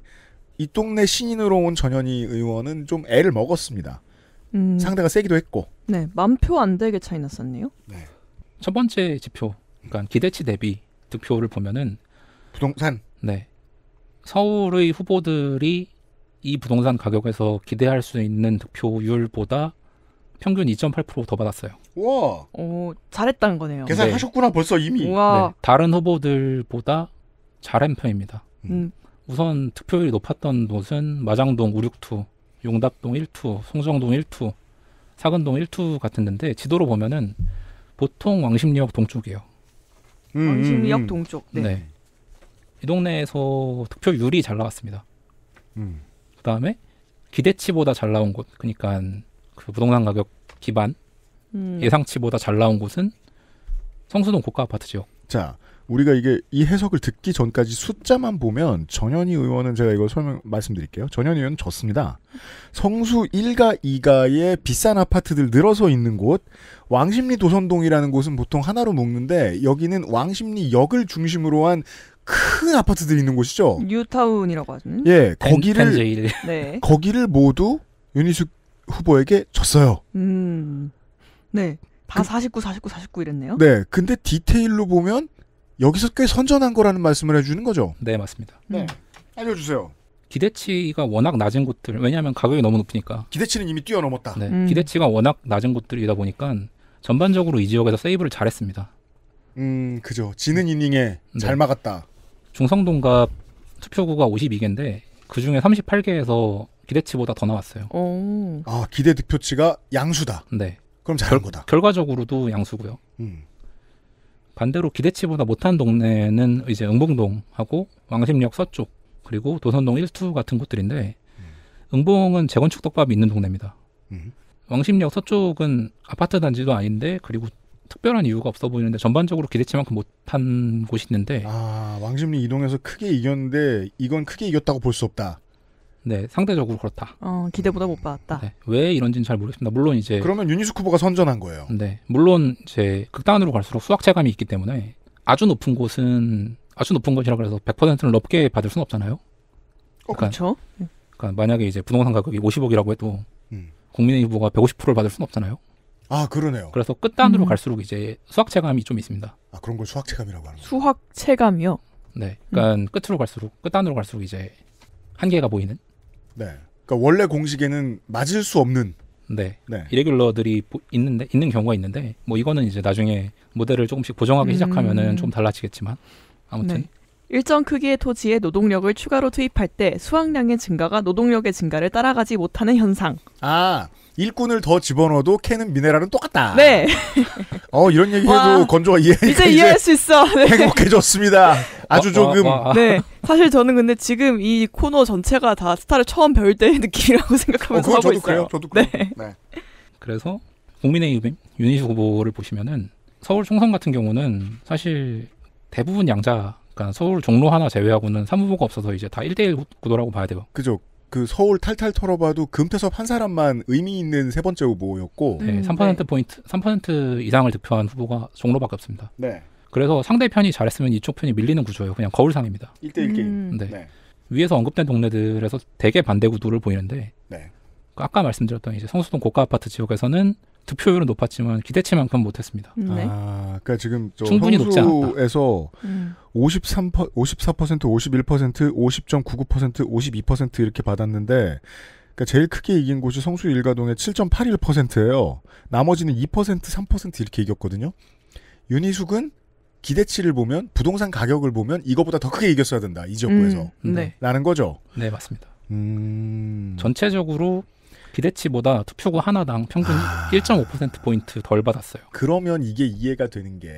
이 동네 신인으로 온 전현희 의원은 좀 애를 먹었습니다. 음. 상대가 세기도 했고. 네, 만 표 안 되게 차이 났었네요. 네. 첫 번째 지표, 그러니까 기대치 대비 득표를 보면은 부동산 네 서울의 후보들이 이 부동산 가격에서 기대할 수 있는 득표율보다 평균 2.8%더 받았어요. 와. 오, 어, 잘했다는 거네요. 계산하셨구나 네. 벌써 이미. 와. 네, 다른 후보들보다 잘한 편입니다. 음. 우선 득표율이 높았던 곳은 마장동 5륙투 용답동 1투, 송정동 1투, 사근동 1투 같은 데인데 지도로 보면은 보통 왕십리역 동쪽이에요. 음, 음, 왕십리역 음, 동쪽. 네. 네. 이 동네에서 득표율이 잘 나왔습니다. 음. 그 다음에 기대치보다 잘 나온 곳, 그러니까 그 부동산 가격 기반 음. 예상치보다 잘 나온 곳은 성수동 고가 아파트 지역. 자, 우리가 이게 이 해석을 듣기 전까지 숫자만 보면 전현희 의원은 제가 이걸 설명 말씀드릴게요. 전현희 의원은 졌습니다. 성수 1가 2가에 비싼 아파트들 늘어서 있는 곳 왕십리 도선동이라는 곳은 보통 하나로 묶는데 여기는 왕십리 역을 중심으로 한 큰 아파트들이 있는 곳이죠. 뉴타운이라고 하죠 예, 거기를 네. [LAUGHS] 거기를 모두 윤희숙 후보에게 졌어요. 음. 네. 다 그, 49, 49, 49 이랬네요. 네. 근데 디테일로 보면 여기서 꽤 선전한 거라는 말씀을 해주는 거죠. 네, 맞습니다. 네. 음. 알려주세요. 기대치가 워낙 낮은 곳들, 왜냐하면 가격이 너무 높으니까. 기대치는 이미 뛰어넘었다. 네, 음. 기대치가 워낙 낮은 곳들이다 보니까 전반적으로 이 지역에서 세이브를 잘했습니다. 음, 그죠. 지는 이닝에 네. 잘 막았다. 중성동갑 투표구가 52개인데 그 중에 38개에서 기대치보다 더 나왔어요. 오. 아 기대 득표치가 양수다. 네. 그럼 잘한 거다. 결과적으로도 양수고요. 음. 반대로 기대치보다 못한 동네는 이제 응봉동하고 왕십리역 서쪽 그리고 도선동 1 2 같은 곳들인데 음. 응봉은 재건축 떡밥이 있는 동네입니다. 음. 왕십리역 서쪽은 아파트 단지도 아닌데 그리고 특별한 이유가 없어 보이는데 전반적으로 기대치만큼 못한 곳이 있는데 아 왕십리 이동해서 크게 이겼는데 이건 크게 이겼다고 볼 수 없다. 네, 상대적으로 그렇다. 어, 기대보다 못 받았다. 네, 왜 이런지는 잘 모르겠습니다. 물론 이제 그러면 유니스 쿠버가 선전한 거예요. 네, 물론 이제 극단으로 갈수록 수학체감이 있기 때문에 아주 높은 곳은 아주 높은 곳이라 그래서 100%를 높게 받을 수는 없잖아요. 어, 그렇죠. 그러니까, 네. 그러니까 만약에 이제 부동산 가격이 50억이라고 해도 음. 국민의 후보가 150%를 받을 수는 없잖아요. 아 그러네요. 그래서 끝단으로 음. 갈수록 이제 수학체감이 좀 있습니다. 아 그런 걸 수학체감이라고 하는 거예요. 수학체감이요. 네, 그러니까 음. 끝으로 갈수록 끝단으로 갈수록 이제 한계가 보이는. 네. 그러니까 원래 공식에는 맞을 수 없는 네. 네. 이레귤러들이 있는데 있는 경우가 있는데 뭐 이거는 이제 나중에 모델을 조금씩 보정하기 음... 시작하면은 좀 달라지겠지만 아무튼 네. 일정 크기의 토지에 노동력을 추가로 투입할 때 수확량의 증가가 노동력의 증가를 따라가지 못하는 현상. 아, 일꾼을 더 집어넣어도 캐는 미네랄은 똑같다. 네. [LAUGHS] 어 이런 얘기해도 건조가 이해. 이제, 이해할수 있어. 네. 행복해졌습니다. 아주 어, 어, 조금. 어, 네. 사실 저는 근데 지금 이 코너 전체가 다 스타를 처음 배 때의 느낌이라고 [LAUGHS] 생각하면서 어, 하고 저도 있어요. 그래요. 저도 그래요. 네. 네. 그래서 국민의힘 유닛 후보를 보시면은 서울 총선 같은 경우는 사실 대부분 양자, 그러니까 서울 종로 하나 제외하고는 3후보가 없어서 이제 다 1대1 구도라고 봐야 돼요. 그죠. 그 서울 탈탈 털어봐도 금태섭 한 사람만 의미 있는 세 번째 후보였고 음, 네, 3% 네. 포인트 3% 이상을 득표한 후보가 종로밖에 없습니다. 네. 그래서 상대편이 잘했으면 이쪽 편이 밀리는 구조예요. 그냥 거울상입니다. 1대1 게임. 음. 네. 네. 위에서 언급된 동네들에서 대개 반대 구도를 보이는데 네. 그 아까 말씀드렸던 이제 성수동 고가 아파트 지역에서는 투표율은 높았지만 기대치만큼 못했습니다. 음, 네. 아, 그러니까 지금 저 충분히 높지 않았다. 에서 음. 53, 54%, 51%, 50.99%, 52% 이렇게 받았는데 그러니까 제일 크게 이긴 곳이 성수 일가동의 7.81%예요. 나머지는 2%, 3% 이렇게 이겼거든요. 윤희숙은 기대치를 보면 부동산 가격을 보면 이거보다 더 크게 이겼어야 된다 이 지역구에서 음, 네. 음. 라는 거죠. 네 맞습니다. 음... 전체적으로 기대치보다 투표구 하나당 평균 아... 1.5%포인트 덜 받았어요. 그러면 이게 이해가 되는 게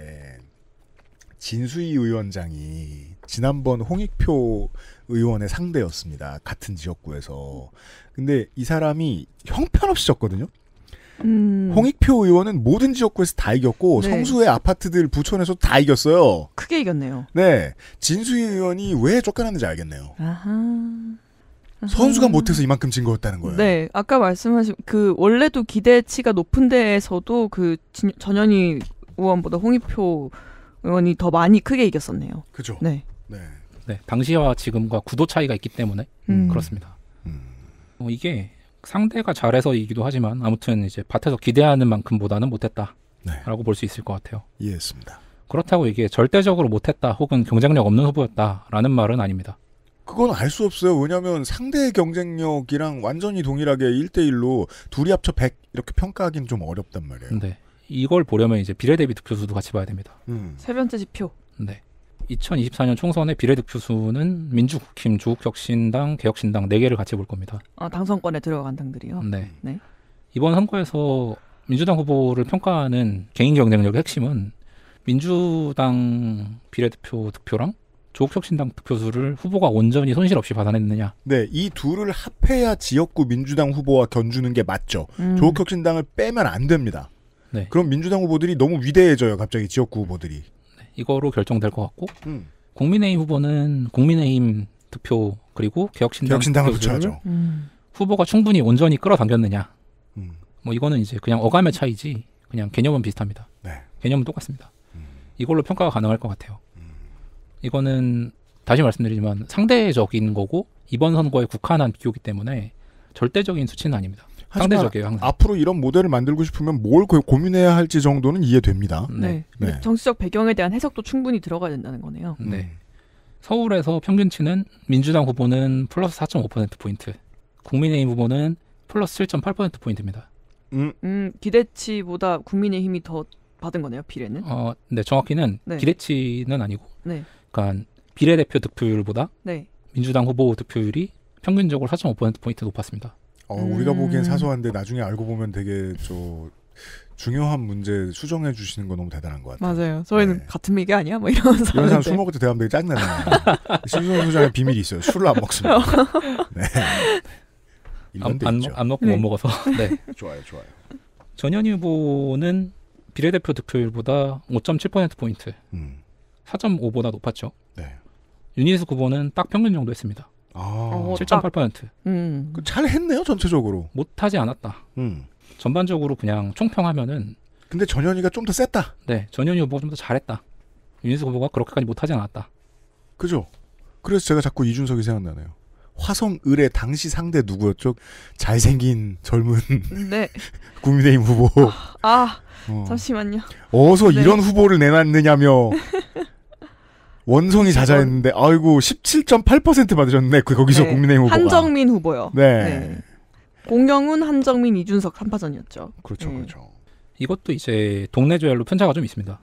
진수희 의원장이 지난번 홍익표 의원의 상대였습니다. 같은 지역구에서. 근데 이 사람이 형편없이 졌거든요. 음. 홍익표 의원은 모든 지역구에서 다 이겼고 네. 성수의 아파트들 부촌에서다 이겼어요. 크게 이겼네요. 네, 진수희 의원이 왜 쫓겨났는지 알겠네요. 아하. 선수가 못해서 이만큼 진 거였다는 거예요. 네, 아까 말씀하신 그 원래도 기대치가 높은 데에서도 그 진, 전현희 의원보다 홍익표 의원이 더 많이 크게 이겼었네요. 그죠. 네. 네. 네. 당시와 지금과 구도 차이가 있기 때문에 음. 그렇습니다. 음. 어, 이게 상대가 잘해서이기도 하지만 아무튼 이제 밭에서 기대하는 만큼보다는 못했다라고 네. 볼수 있을 것 같아요. 이해했습니다. 그렇다고 이게 절대적으로 못했다 혹은 경쟁력 없는 후보였다라는 말은 아닙니다. 그건 알 수 없어요. 왜냐하면 상대의 경쟁력이랑 완전히 동일하게 1대1로 둘이 합쳐 100 이렇게 평가하기는 좀 어렵단 말이에요. 네. 이걸 보려면 이제 비례대비 득표수도 같이 봐야 됩니다. 음. 세 번째 지표. 네. 2024년 총선의 비례득표수는 민주국힘, 조국혁신당, 개혁신당 4개를 같이 볼 겁니다. 아, 당선권에 들어간 당들이요? 네. 네. 이번 선거에서 민주당 후보를 평가하는 개인 경쟁력의 핵심은 민주당 비례대표 득표랑 조국혁신당 득표수를 후보가 온전히 손실 없이 받아냈느냐. 네, 이 둘을 합해야 지역구 민주당 후보와 견주는 게 맞죠. 음. 조국혁신당을 빼면 안 됩니다. 네. 그럼 민주당 후보들이 너무 위대해져요. 갑자기 지역구 후보들이. 네, 이거로 결정될 것 같고 음. 국민의힘 후보는 국민의힘 득표 그리고 개혁신당 개혁신당을 붙여야죠. 음. 후보가 충분히 온전히 끌어당겼느냐. 음. 뭐 이거는 이제 그냥 어감의 차이지 그냥 개념은 비슷합니다. 네. 개념은 똑같습니다. 음. 이걸로 평가가 가능할 것 같아요. 이거는 다시 말씀드리지만 상대적인 거고 이번 선거에 국한한 비교기 때문에 절대적인 수치는 아닙니다. 상대적이에요. 항상. 앞으로 이런 모델을 만들고 싶으면 뭘 고민해야 할지 정도는 이해됩니다. 네. 네. 네. 정치적 배경에 대한 해석도 충분히 들어가야 된다는 거네요. 네. 음. 서울에서 평균치는 민주당 후보는 플러스 4.5% 포인트, 국민의힘 후보는 플러스 7.8% 포인트입니다. 음. 음. 기대치보다 국민의힘이 더 받은 거네요. 비례는? 어, 네, 정확히는 네. 기대치는 아니고. 네. 그러니까 비례대표 득표율보다 네. 민주당 후보 득표율이 평균적으로 4.5%포인트 높았습니다. 어, 음. 우리가 보기엔 음. 사소한데 나중에 알고 보면 되게 저 중요한 문제 수정해 주시는 거 너무 대단한 것 같아요. 맞아요. 저희는 네. 같은 얘기 아니야? 뭐 이러면서. 이런 사람 술 먹을 때 대하면 되게 짜증나잖아요. [LAUGHS] 신수정 소장의 비밀이 있어요. 술을 안 먹습니다. 어. 네. [LAUGHS] 안, 안, 안, 먹고 네. 못 먹어서. [LAUGHS] 네. 좋아요, 좋아요. 전현 후보는 비례대표 득표율보다 5.7%포인트. 음. 4.5보다 높았죠. 네. 유니스 9보는딱 평균 정도 했습니다. 아. 7.8%. 어, 음. 그 잘 했네요, 전체적으로. 못하지 않았다. 음. 전반적으로 그냥 총평하면은. 근데 전현이가 좀 더 셌다. 네, 전현이 후보가 좀 더 잘했다. 유니스 후보가 그렇게까지 못하지 않았다. 그죠. 그래서 제가 자꾸 이준석이 생각나네요. 화성을의 당시 상대 누구였죠? 잘생긴 젊은 네. [LAUGHS] 국민의힘 후보. 아, 아 어. 잠시만요. 어서 네. 이런 후보를 내놨느냐며 원성이 자자했는데 아이고 17.8% 받으셨네. 그 거기서 네. 국민의힘 후보가. 한정민 후보요. 네. 네. 공영훈, 한정민, 이준석 3파전이었죠. 그렇죠. 네. 그렇죠. 이것도 이제 동네 조열로 편차가 좀 있습니다.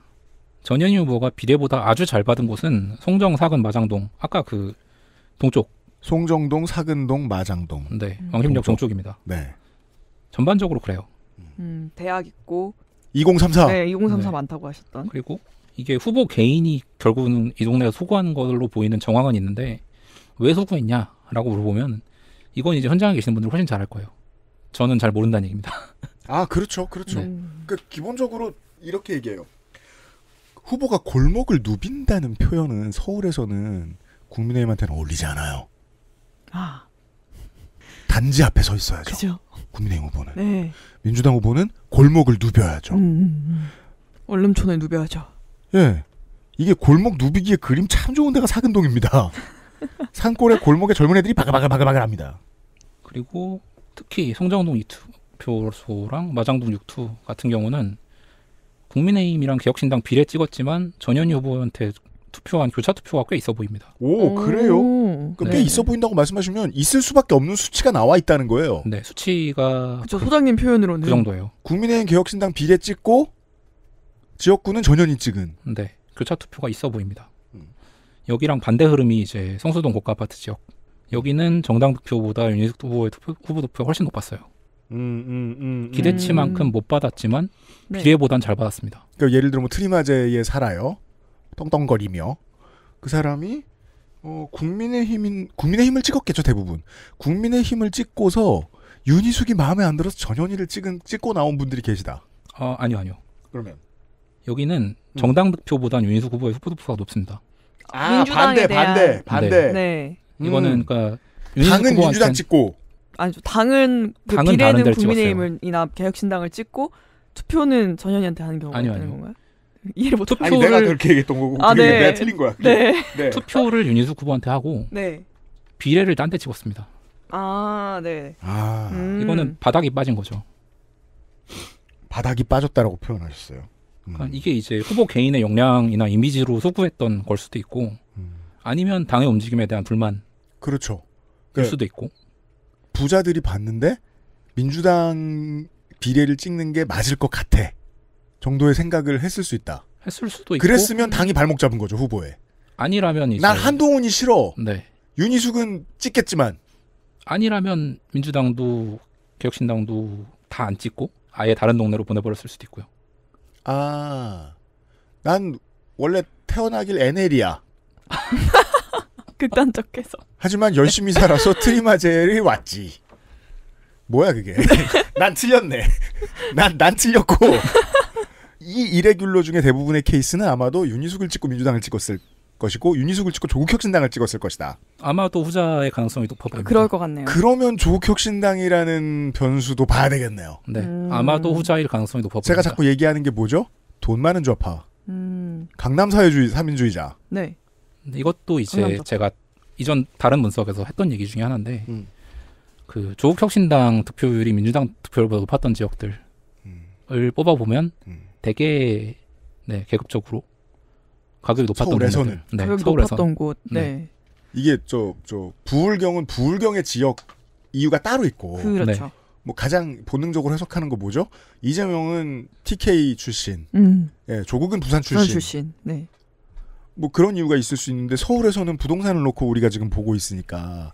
전현희 후보가 비례보다 아주 잘 받은 곳은 송정, 사근, 마장동. 아까 그 동쪽. 송정동, 사근동, 마장동. 네. 왕십역 동쪽. 동쪽입니다. 네. 전반적으로 그래요. 음, 대학 있고 2034. 네, 2034 네. 많다고 하셨던. 그리고 이게 후보 개인이 결국은 이 동네가 소구하는 걸로 보이는 정황은 있는데 왜 소구했냐라고 물어보면 이건 이제 현장에 계시는 분들 훨씬 잘 알 거예요. 저는 잘 모른다는 얘기입니다. [LAUGHS] 아 그렇죠, 그렇죠. 네. 그러니까 기본적으로 이렇게 얘기해요. 후보가 골목을 누빈다는 표현은 서울에서는 국민의힘한테는 어울리지 않아요. 아. 단지 앞에 서 있어야죠. 그죠. 국민의힘 후보는. 네. 민주당 후보는 골목을 누벼야죠. 음, 음, 음. 얼름촌을 누벼야죠. 예. 이게 골목 누비기의 그림 참 좋은 데가 사근동입니다. [LAUGHS] 산골의 골목에 젊은 애들이 바글바글바글바글 합니다. 그리고 특히 송정동 이투표소랑 마장동 육투 같은 경우는 국민의힘이랑 개혁신당 비례 찍었지만 전현희 후보한테 투표한 교차 투표가 꽤 있어 보입니다. 오, 그래요? 오. 그러니까 네. 꽤 있어 보인다고 말씀하시면 있을 수밖에 없는 수치가 나와 있다는 거예요. 네, 수치가 그쵸, 소장님 표현으로는 그 정도예요. 국민의힘 개혁신당 비례 찍고 지역구는 전현이 찍은. 네. 교차 그 투표가 있어 보입니다. 음. 여기랑 반대 흐름이 이제 성수동 고가 아파트 지역. 여기는 정당 득표보다 윤희숙 후보의 투표, 후보 득표가 훨씬 높았어요. 음, 음, 음, 음. 기대치만큼 못 받았지만 네. 비례보단 잘 받았습니다. 그러니까 예를 들어 뭐 트리마제에 살아요. 떵떵거리며 그 사람이 어, 국민의힘인 국민의힘을 찍었겠죠 대부분. 국민의힘을 찍고서 윤희숙이 마음에 안 들어서 전현희를 찍은 찍고 나온 분들이 계시다. 어, 아니요 아니요. 그러면 여기는 정당 득표보다는 윤희숙 후보의 후보득표가 높습니다. 아 반대 반대 반대. 네. 네. 네. 이거는 음. 그러니까 당은 민주당 찍고 아니죠. 당은 그 당은 다른 데를 국민의힘이나 개혁신당을 찍고 투표는 전현희한테 하는 경우가 아니요, 있는 아니요. 건가요? [LAUGHS] 이해를 못. 투표- 아니 내가 그렇게 얘기했던 거고 아, 네. 내가 틀린 거야. 네. 네. 투표를 윤희숙 후보한테 하고 네. 비례를 딴 데 찍었습니다. 아, 네. 아 음. 이거는 바닥이 빠진 거죠. 바닥이 빠졌다라고 표현하셨어요. 그러니까 음. 이게 이제 후보 개인의 역량이나 이미지로 소구했던 걸 수도 있고 음. 아니면 당의 움직임에 대한 불만. 그렇죠. 일 그러니까 수도 있고. 부자들이 봤는데 민주당 비례를 찍는 게 맞을 것 같아 정도의 생각을 했을 수 있다. 했을 수도 있고. 그랬으면 당이 발목 잡은 거죠 후보에. 아니라면 이제. 난 한동훈이 싫어. 네. 윤희숙은 찍겠지만. 아니라면 민주당도 개혁신당도 다 안 찍고 아예 다른 동네로 보내버렸을 수도 있고요. 아, 난 원래 태어나길 NL이야. [LAUGHS] 극단적해서. 하지만 열심히 살아서 트리마젤이 왔지. 뭐야 그게? [LAUGHS] 난 틀렸네. 난난 틀렸고. [LAUGHS] 이 이레귤러 중에 대부분의 케이스는 아마도 윤희숙을 찍고 민주당을 찍었을 것이고 윤희숙을 찍고 조국혁신당을 찍었을 것이다. 아마 도 후자의 가능성이 높아 보입니다. 그럴 것 같네요. 그러면 조국혁신당이라는 변수도 봐야 되겠네요. 네, 음. 아마 도 후자일 가능성이 높아 보입니다. 제가 자꾸 얘기하는 게 뭐죠? 돈 많은 좌파. 음. 강남 사회주의 삼인주의자. 네. 이것도 이제 제가 이전 다른 분석에서 했던 얘기 중에 하나인데 음. 그 조국혁신당 득표율이 민주당 득표율보다 높았던 지역들을 음. 뽑아 보면 대개 음. 네 계급적으로 가격이 높았던 서울에서는 네, 가격이 서울에서. 높았던 곳. 네. 네. 이게 저 저 부울경은 부울경의 지역 이유가 따로 있고. 그렇죠. 네. 뭐 가장 본능적으로 해석하는 거 뭐죠? 이재명은 TK 출신, 음. 예, 조국은 부산 출신. 부산 출신. 네. 뭐 그런 이유가 있을 수 있는데 서울에서는 부동산을 놓고 우리가 지금 보고 있으니까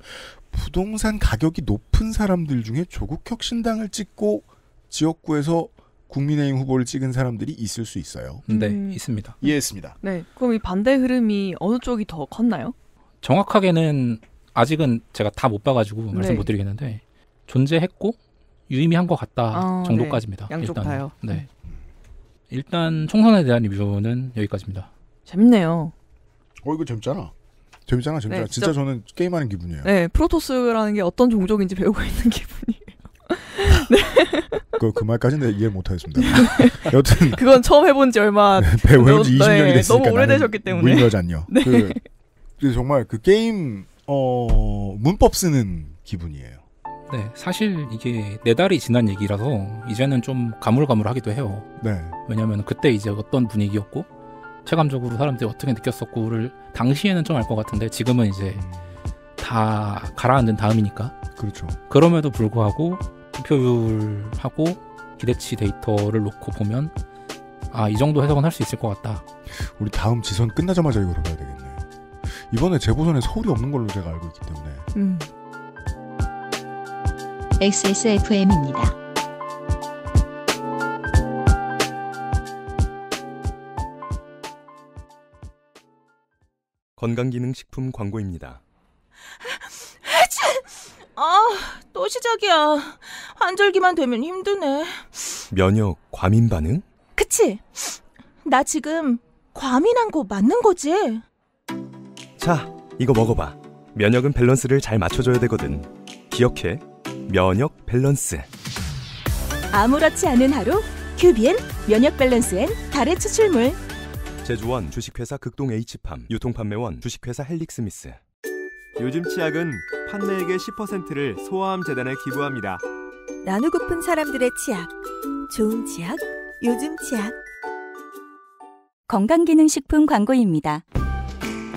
부동산 가격이 높은 사람들 중에 조국 혁신당을 찍고 지역구에서 국민의힘 후보를 찍은 사람들이 있을 수 있어요. 네, 음. 있습니다. 이해했습니다. 네, 그럼 이 반대 흐름이 어느 쪽이 더 컸나요? 정확하게는 아직은 제가 다 못 봐가지고 네. 말씀 네. 못 드리겠는데 존재했고 유의미한 것 같다 아, 네. 정도까지입니다. 네. 양쪽 일단, 다요. 네. 일단 총선에 대한 리뷰는 여기까지입니다. 재밌네요. 어 이거 재밌잖아. 재밌잖아, 재밌잖아. 네, 진짜, 진짜 저는 게임하는 기분이에요. 네, 프로토스라는 게 어떤 종족인지 배우고 있는 [LAUGHS] 기분이. 네. 그, 그 말까지는 이해 못하겠습니다. 네. 여튼 그건 처음 해본 지 얼마 네, 배운 지 20년이 됐으니까 너무 오래되셨기 때문에 무인여잔요. 네. 그 정말 그 게임 어 문법 쓰는 기분이에요. 네, 사실 이게 네 달이 지난 얘기라서 이제는 좀 가물가물하기도 해요. 네. 왜냐하면 그때 이제 어떤 분위기였고 체감적으로 사람들이 어떻게 느꼈었고를 당시에는 좀 알 것 같은데 지금은 이제 음. 다 가라앉은 다음이니까. 그렇죠. 그럼에도 불구하고 투표율하고 기대치 데이터를 놓고 보면 아이 정도 해석은 할 수 있을 것 같다. 우리 다음 지선 끝나자마자 이거 들어야 되겠네. 이번에 재보선에 서울이 없는 걸로 제가 알고 있기 때문에. 음. XSFM입니다. 건강기능식품 광고입니다. 아, 또 시작이야. 환절기만 되면 힘드네. 면역 과민 반응? 그치? 나 지금 과민한 거 맞는 거지? 자, 이거 먹어봐. 면역은 밸런스를 잘 맞춰줘야 되거든. 기억해. 면역 밸런스. 아무렇지 않은 하루, 큐비엔 면역 밸런스엔 달의 추출물. 제조원 주식회사 극동 H팜, 유통판매원 주식회사 헬릭스미스. 요즘 치약은 판매액의 10%를 소아암 재단에 기부합니다. 나누고픈 사람들의 치약. 좋은 치약, 요즘 치약. 건강기능식품 광고입니다.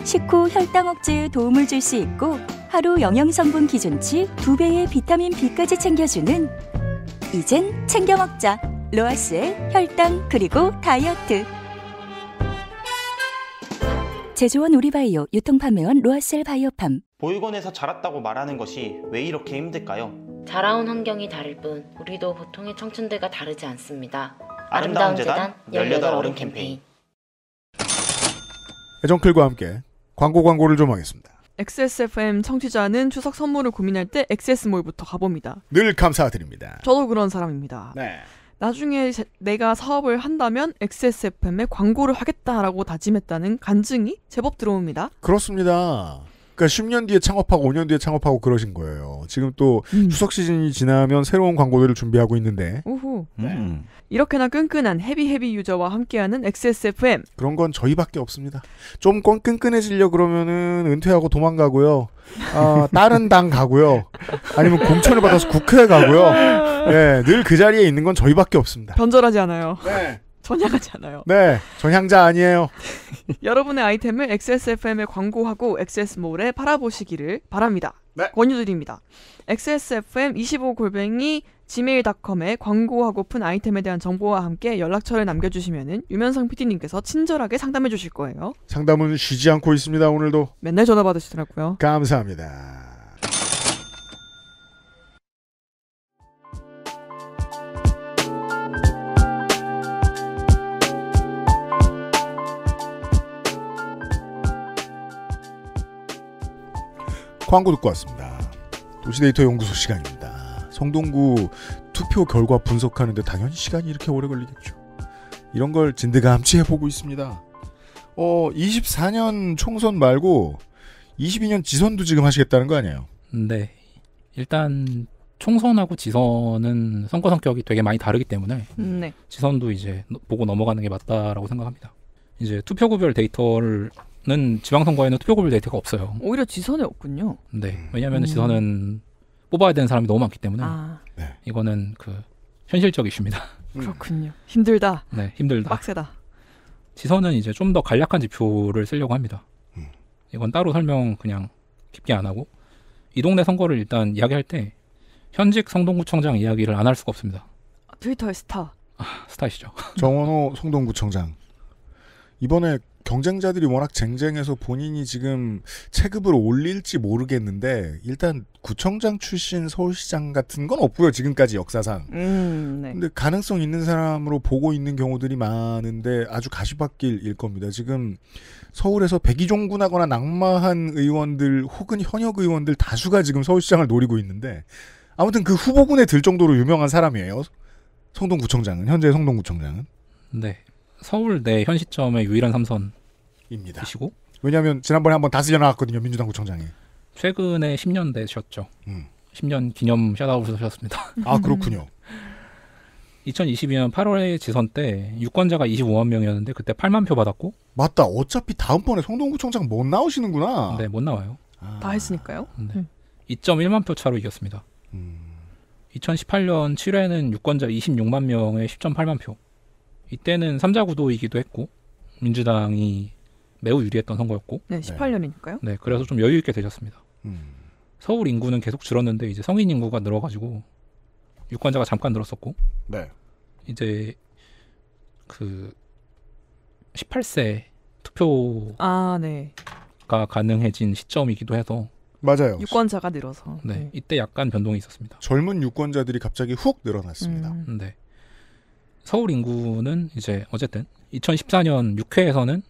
식후 혈당 억제에 도움을 줄 수 있고 하루 영양성분 기준치 2배의 비타민 B까지 챙겨주는 이젠 챙겨 먹자. 로아스의 혈당 그리고 다이어트. 제조원 우리바이오 유통판매원 로아셀 바이오팜 보육원에서 자랐다고 말하는 것이 왜 이렇게 힘들까요? 자라온 환경이 다를 뿐 우리도 보통의 청춘들과 다르지 않습니다. 아름다운, 아름다운 재단 18 어른 캠페인 애정클과 함께 광고 광고를 조망했습니다. XSFM 청취자는 추석 선물을 고민할 때 XS몰부터 가봅니다. 늘 감사드립니다. 저도 그런 사람입니다. 네. 나중에 제, 내가 사업을 한다면 XSFM에 광고를 하겠다라고 다짐했다는 간증이 제법 들어옵니다. 그렇습니다. 그러니까 10년 뒤에 창업하고 5년 뒤에 창업하고 그러신 거예요. 지금 또 음. 추석 시즌이 지나면 새로운 광고들을 준비하고 있는데. 우후. 음. 이렇게나 끈끈한 헤비 헤비 유저와 함께하는 XSFM. 그런 건 저희밖에 없습니다. 좀 끈끈해지려 그러면은 은퇴하고 도망가고요. 어, 다른 [LAUGHS] 당 가고요. 아니면 공천을 받아서 국회에 가고요. [LAUGHS] 네, 늘 그 자리에 있는 건 저희밖에 없습니다. 변절하지 않아요. 네. 전향하잖아요. 네, 전향자 아니에요. [LAUGHS] 여러분의 아이템을 XSFM에 광고하고 XS몰에 팔아보시기를 바랍니다. 네. 권유드립니다. XSFM25골뱅이 gmail.com에 광고하고픈 아이템에 대한 정보와 함께 연락처를 남겨주시면 유면상 PD님께서 친절하게 상담해 주실 거예요. 상담은 쉬지 않고 있습니다. 오늘도. 맨날 전화 받으시더라고요. 감사합니다. 광고 듣고 왔습니다. 도시데이터 연구소 시간입니다. 성동구 투표 결과 분석하는데 당연히 시간이 이렇게 오래 걸리겠죠. 이런 걸 진드감치해 보고 있습니다. 어, 24년 총선 말고 22년 지선도 지금 하시겠다는 거 아니에요? 네. 일단 총선하고 지선은 선거 성격이 되게 많이 다르기 때문에 음, 네. 지선도 이제 보고 넘어가는 게 맞다라고 생각합니다. 이제 투표 구별 데이터를 는 지방선거에는 투표구별 데이터가 없어요. 오히려 지선에 없군요. 네. 음. 왜냐하면 음. 지선은 뽑아야 되는 사람이 너무 많기 때문에 아. 네. 이거는 그 현실적 이십니다 음. 그렇군요. 음. 힘들다. 네, 힘들다. 빡세다. 지선은 이제 좀 더 간략한 지표를 쓰려고 합니다. 음. 이건 따로 설명 그냥 깊게 안 하고 이 동네 선거를 일단 이야기할 때 현직 성동구청장 이야기를 안 할 수가 없습니다. 아, 트위터의 스타. 아, 스타시죠. 정원호 성동구청장. 이번에 경쟁자들이 워낙 쟁쟁해서 본인이 지금 체급을 올릴지 모르겠는데 일단 구청장 출신 서울시장 같은 건 없고요 지금까지 역사상. 음, 네. 근데 가능성 있는 사람으로 보고 있는 경우들이 많은데 아주 가시밭길일 겁니다. 지금 서울에서 백이종군하거나 낙마한 의원들 혹은 현역 의원들 다수가 지금 서울시장을 노리고 있는데 아무튼 그 후보군에 들 정도로 유명한 사람이에요. 성동구청장은 현재 성동구청장은. 네. 서울 내 현 시점에 유일한 삼선 입니다. 계시고 왜냐하면 지난번에 한번 다 쓸려나갔거든요 민주당 구청장이. 최근에 10년 되셨죠. 음. 10년 기념 샷아웃을 하셨습니다. 아 그렇군요. 2022년 [LAUGHS] 8월에 지선 때 유권자가 25만 명이었는데 그때 8만 표 받았고 맞다 어차피 다음번에 성동구청장 못 나오시는구나 네못 나와요 아. 다 했으니까요 네. 음. 2.1만 표 차로 이겼습니다 음. 2018년 7회는 유권자 26만 명에 10.8만 표 이때는 3자 구도이기도 했고 민주당이 매우 유리했던 선거였고 네, 18년이니까요. 네, 그래서 좀 여유 있게 되셨습니다. 음. 서울 인구는 계속 줄었는데 이제 성인 인구가 늘어가지고 유권자가 잠깐 늘었었고 네. 이제 그 18세 투표가 아, 네. 가능해진 시점이기도 해서 맞아요. 유권자가 늘어서 네, 네. 이때 약간 변동이 있었습니다. 젊은 유권자들이 갑자기 훅 늘어났습니다. 음. 네. 서울 인구는 이제 어쨌든 2014년 6회에서는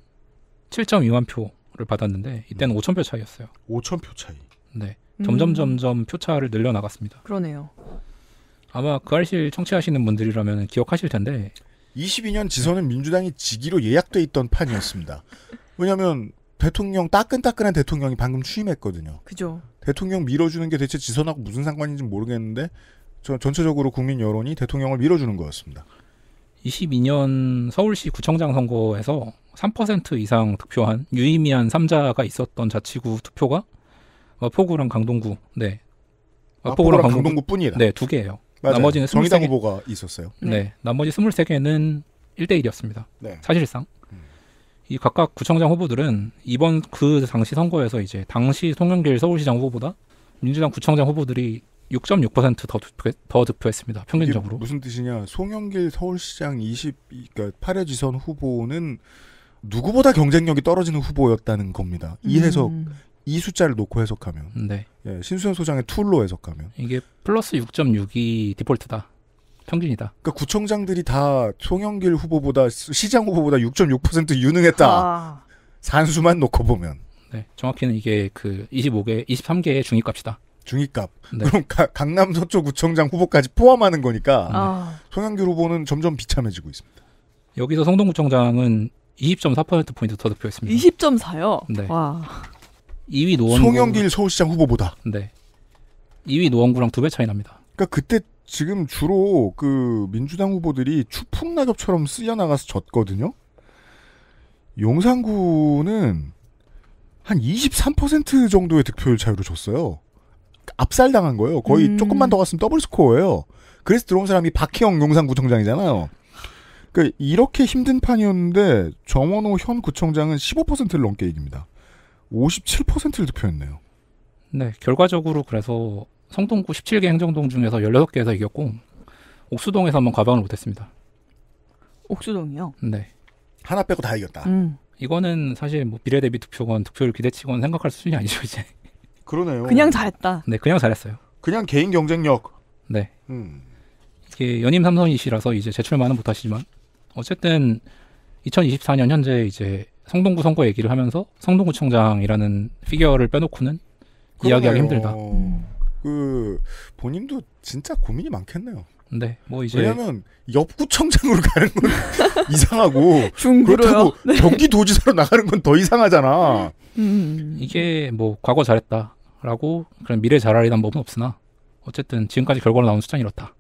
7.2만표를 받았는데 이때는 음. 5천표 차이였어요. 5천표 차이. 네. 음. 점점 점점 표차를 늘려 나갔습니다. 그러네요. 아마 그 알실 청취하시는 분들이라면 기억하실 텐데 22년 지선은 민주당이 지기로 예약돼 있던 판이었습니다. 왜냐면 대통령 따끈따끈한 대통령이 방금 취임했거든요. 그죠. 대통령 밀어주는 게 대체 지선하고 무슨 상관인지 모르겠는데 저, 전체적으로 국민 여론이 대통령을 밀어주는 거였습니다. 2 0 2년 서울시 구청장 선거에서 3% 이상 득표한 유의미한 3자가 있었던 자치구 투표가 마포구랑 어, 강동구, 네. 마포구랑, 어, 아, 강동구, 뿐이다. 네, 두 개예요. 맞아요. 나머지는 정의당 23개, 후보가 있었어요. 네. 네. 나머지 23개는 1대 1이었습니다. 네. 사실상 음. 이 각각 구청장 후보들은 이번 그 당시 선거에서 이제 당시 송영길 서울시장 후보보다 민주당 구청장 후보들이 6.6%더 득표, 더 득표했습니다. 평균적으로. 무슨 뜻이냐? 송영길 서울시장 20 그러니까 8회 지선 후보는 누구보다 경쟁력이 떨어지는 후보였다는 겁니다. 이 음. 해석 이 숫자를 놓고 해석하면 네. 예, 신수현 소장의 툴로 해석하면 이게 플러스 6.6이 디폴트다. 평균이다. 그러니까 구청장들이 다 송영길 후보보다 시장 후보보다 6.6% 유능했다. 아. 산수만 놓고 보면. 네, 정확히는 이게 그 25개, 23개의 중위값이다. 중위값. 네. 그럼 가, 강남 서초구청장 후보까지 포함하는 거니까 아. 송영길 후보는 점점 비참해지고 있습니다. 여기서 성동구청장은 20.4%포인트 더 득표했습니다. 20.4요? 네. 와. 2위 노원구. 송영길 서울시장 후보보다. 네. 2위 노원구랑 두 배 차이 납니다. 그러니까 그때 지금 주로 그 민주당 후보들이 추풍 낙엽처럼 쓰여 나가서 졌거든요. 용산구는 한 23% 정도의 득표율 차이로 졌어요. 압살당한 거예요. 거의 음. 조금만 더 갔으면 더블 스코어예요. 그래서 들어온 사람이 박희영 용산구청장이잖아요. 그러니까 이렇게 힘든 판이었는데 정원호 현 구청장은 15%를 넘게 이깁니다. 57%를 득표했네요. 네, 결과적으로 그래서 성동구 17개 행정동 중에서 16개에서 이겼고 옥수동에서만 과방을 못했습니다. 옥수동이요? 네. 하나 빼고 다 이겼다. 음. 이거는 사실 뭐 비례대비 투표건투표율 기대치건 생각할 수준이 아니죠 이제. 그러네요. 그냥 잘했다. 네, 그냥 잘했어요. 그냥 개인 경쟁력. 네. 음. 특히 연임 삼선이시라서 이제 제출만은 못하시지만 어쨌든 2024년 현재 이제 성동구 선거 얘기를 하면서 성동구청장이라는 피규어를 빼놓고는 그러네요. 이야기하기 힘들다. 그 본인도 진짜 고민이 많겠네요. 네, 뭐 이제 왜냐하면 옆구청장으로 가는 건 [LAUGHS] 이상하고 그렇다고 네. 경기도지사로 나가는 건 더 이상하잖아. 음. 이게 뭐 과거 잘했다, 라고 그런 미래 잘할 이란 법은 없으나 어쨌든 지금까지 결과로 나온 숫자는 이렇다.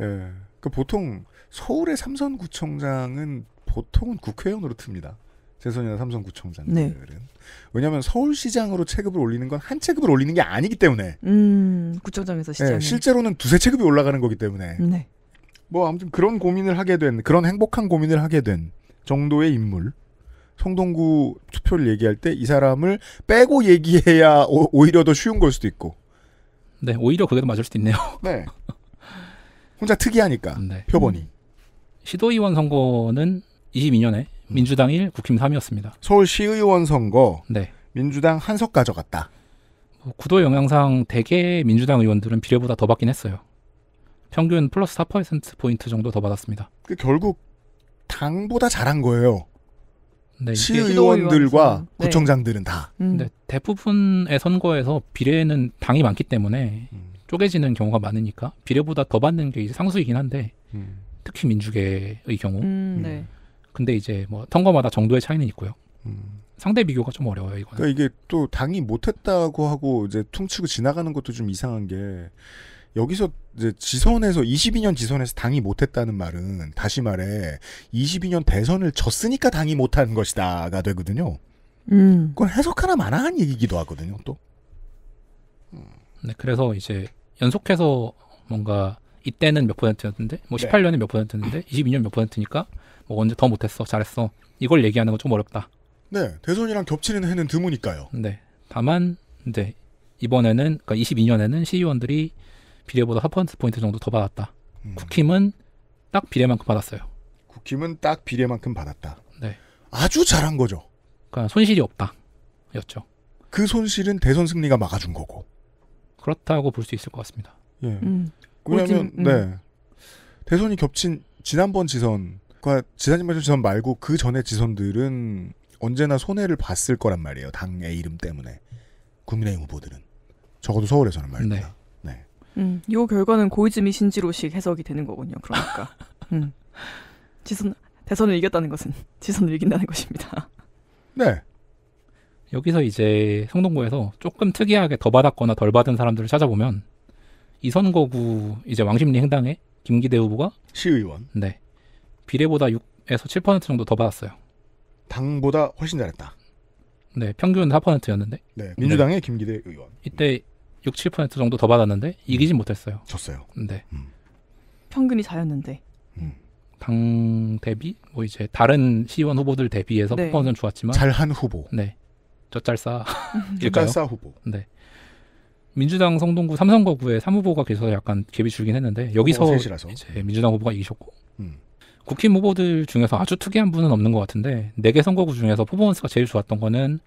예. 그 보통 서울의 삼선구청장은 보통은 국회의원으로 틉니다. 재선이나 삼선구청장들은. 네. 왜냐하면 서울시장으로 체급을 올리는 건 한 체급을 올리는 게 아니기 때문에. 음, 구청장에서 시장. 예, 실제로는 두세 체급이 올라가는 거기 때문에. 네. 뭐 아무튼 그런 고민을 하게 된 그런 행복한 고민을 하게 된 정도의 인물. 송동구 투표를 얘기할 때 이 사람을 빼고 얘기해야 오, 히려더 쉬운 걸 수도 있고. 네, 오히려 그게 더 맞을 수도 있네요. 네. 혼자 특이하니까 [LAUGHS] 네. 표본이. 음, 시도의원 선거는 22년에 음. 민주당 1, 국힘 3이었습니다. 서울시의원 선거. 네. 민주당 한 석 가져갔다. 뭐 구도 영향상 대개 민주당 의원들은 비례보다 더 받긴 했어요. 평균 플러스 4% 포인트 정도 더 받았습니다. 그 결국 당보다 잘한 거예요. 네, 시의원들과 네. 구청장들은 다. 음. 네, 대부분의 선거에서 비례는 당이 많기 때문에 음. 쪼개지는 경우가 많으니까 비례보다 더 받는 게 이제 상수이긴 한데 음. 특히 민주계의 경우. 음, 음. 네. 근데 이제 뭐 선거마다 정도의 차이는 있고요. 음. 상대 비교가 좀 어려워요 이거는. 그러니까 이게 또 당이 못했다고 하고 이제 퉁치고 지나가는 것도 좀 이상한 게 여기서 이제 지선에서 22년 지선에서 당이 못했다는 말은 다시 말해 22년 대선을 졌으니까 당이 못한 것이다가 되거든요. 음. 그건 해석 하나 마화한 얘기기도 하거든요. 또. 음. 네, 그래서 이제 연속해서 뭔가 이때는 몇 퍼센트였는데 뭐 18년에 네. 몇 퍼센트였는데 22년 몇 퍼센트니까 뭐 언제 더 못했어 잘했어 이걸 얘기하는 건 좀 어렵다. 네, 대선이랑 겹치는 해는 드무니까요. 네, 다만 이제 이번에는 그러니까 22년에는 시의원들이 비례보다 하퍼4% 포인트 정도 더 받았다. 음. 국힘은 딱 비례만큼 받았어요. 국힘은 딱 비례만큼 받았다. 네. 아주 잘한 거죠. 그러니까 손실이 없다. 였죠. 그 손실은 대선 승리가 막아준 거고. 그렇다고 볼 수 있을 것 같습니다. 예. 음. 왜냐면 음. 네 대선이 겹친 지난번 지선 지난번 지선 말고 그 전에 지선들은 언제나 손해를 봤을 거란 말이에요. 당의 이름 때문에 국민의 후보들은 적어도 서울에서는 말입니다. 네. 음, 요 결과는 고이즈미 신지로식 해석이 되는 거군요. 그러니까. [LAUGHS] 음. 지선 대선을 이겼다는 것은 지선을 이긴다는 것입니다. 네. 여기서 이제 성동구에서 조금 특이하게 더 받았거나 덜 받은 사람들을 찾아보면 이 선거구 이제 왕십리 행당에 김기대 후보가 시의원 네 비례보다 6에서 7% 정도 더 받았어요. 당보다 훨씬 잘했다. 네 평균 4%였는데. 네 민주당의 김기대 의원. 이때 6, 7% 정도 더 받았는데 이기진 음. 못했어요. 졌어요. 네. 음. 평균이 4였는데. 음. 당 대비 뭐 이제 다른 시의원 후보들 대비해서 네. 퍼포먼는 좋았지만 잘한 후보. 네. 저짤싸 젖잘싸 [LAUGHS] 후보. 네. 민주당 성동구 삼성거구에 3후보가 계셔서 약간 갭이 줄긴 했는데 여기서 이제 민주당 후보가 이기셨고 음. 국힘 후보들 중에서 아주 특이한 분은 없는 것 같은데 네 개 선거구 중에서 퍼포먼스가 제일 좋았던 거는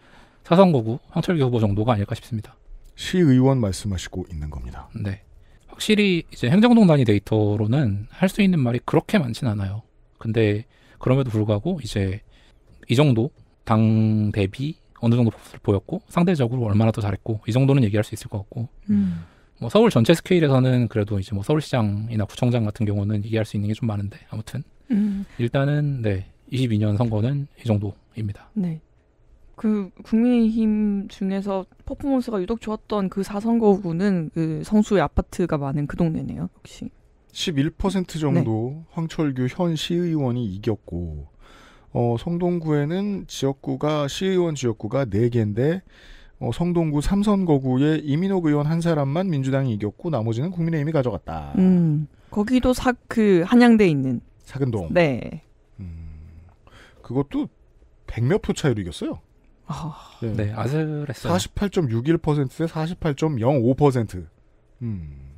사선거구 황철기 후보 정도가 아닐까 싶습니다. 시의원 말씀하시고 있는 겁니다. 네. 확실히 이제 행정동단위 데이터로는 할 수 있는 말이 그렇게 많진 않아요. 근데 그럼에도 불구하고 이제 이 정도 당 대비 어느 정도 보였고 상대적으로 얼마나 더 잘했고 이 정도는 얘기할 수 있을 것 같고 음. 뭐 서울 전체 스케일에서는 그래도 이제 뭐 서울시장이나 구청장 같은 경우는 얘기할 수 있는 게 좀 많은데 아무튼 음. 일단은 네 22년 선거는 이 정도입니다. 네. 그 국민의힘 중에서 퍼포먼스가 유독 좋았던 그 사선거구는 그 성수의 아파트가 많은 그 동네네요, 역시. 11% 정도 네. 황철규 현 시의원이 이겼고 어, 성동구에는 지역구가 시의원 지역구가 4개인데 어, 성동구 삼선거구에 이민호 의원 한 사람만 민주당이 이겼고 나머지는 국민의힘이 가져갔다. 음, 거기도 사 그 한양대 에 있는 사근동. 네. 음, 그것도 백몇표 차이로 이겼어요. 네. 네, 아슬했어요. 48.61%에 48.05%. 음.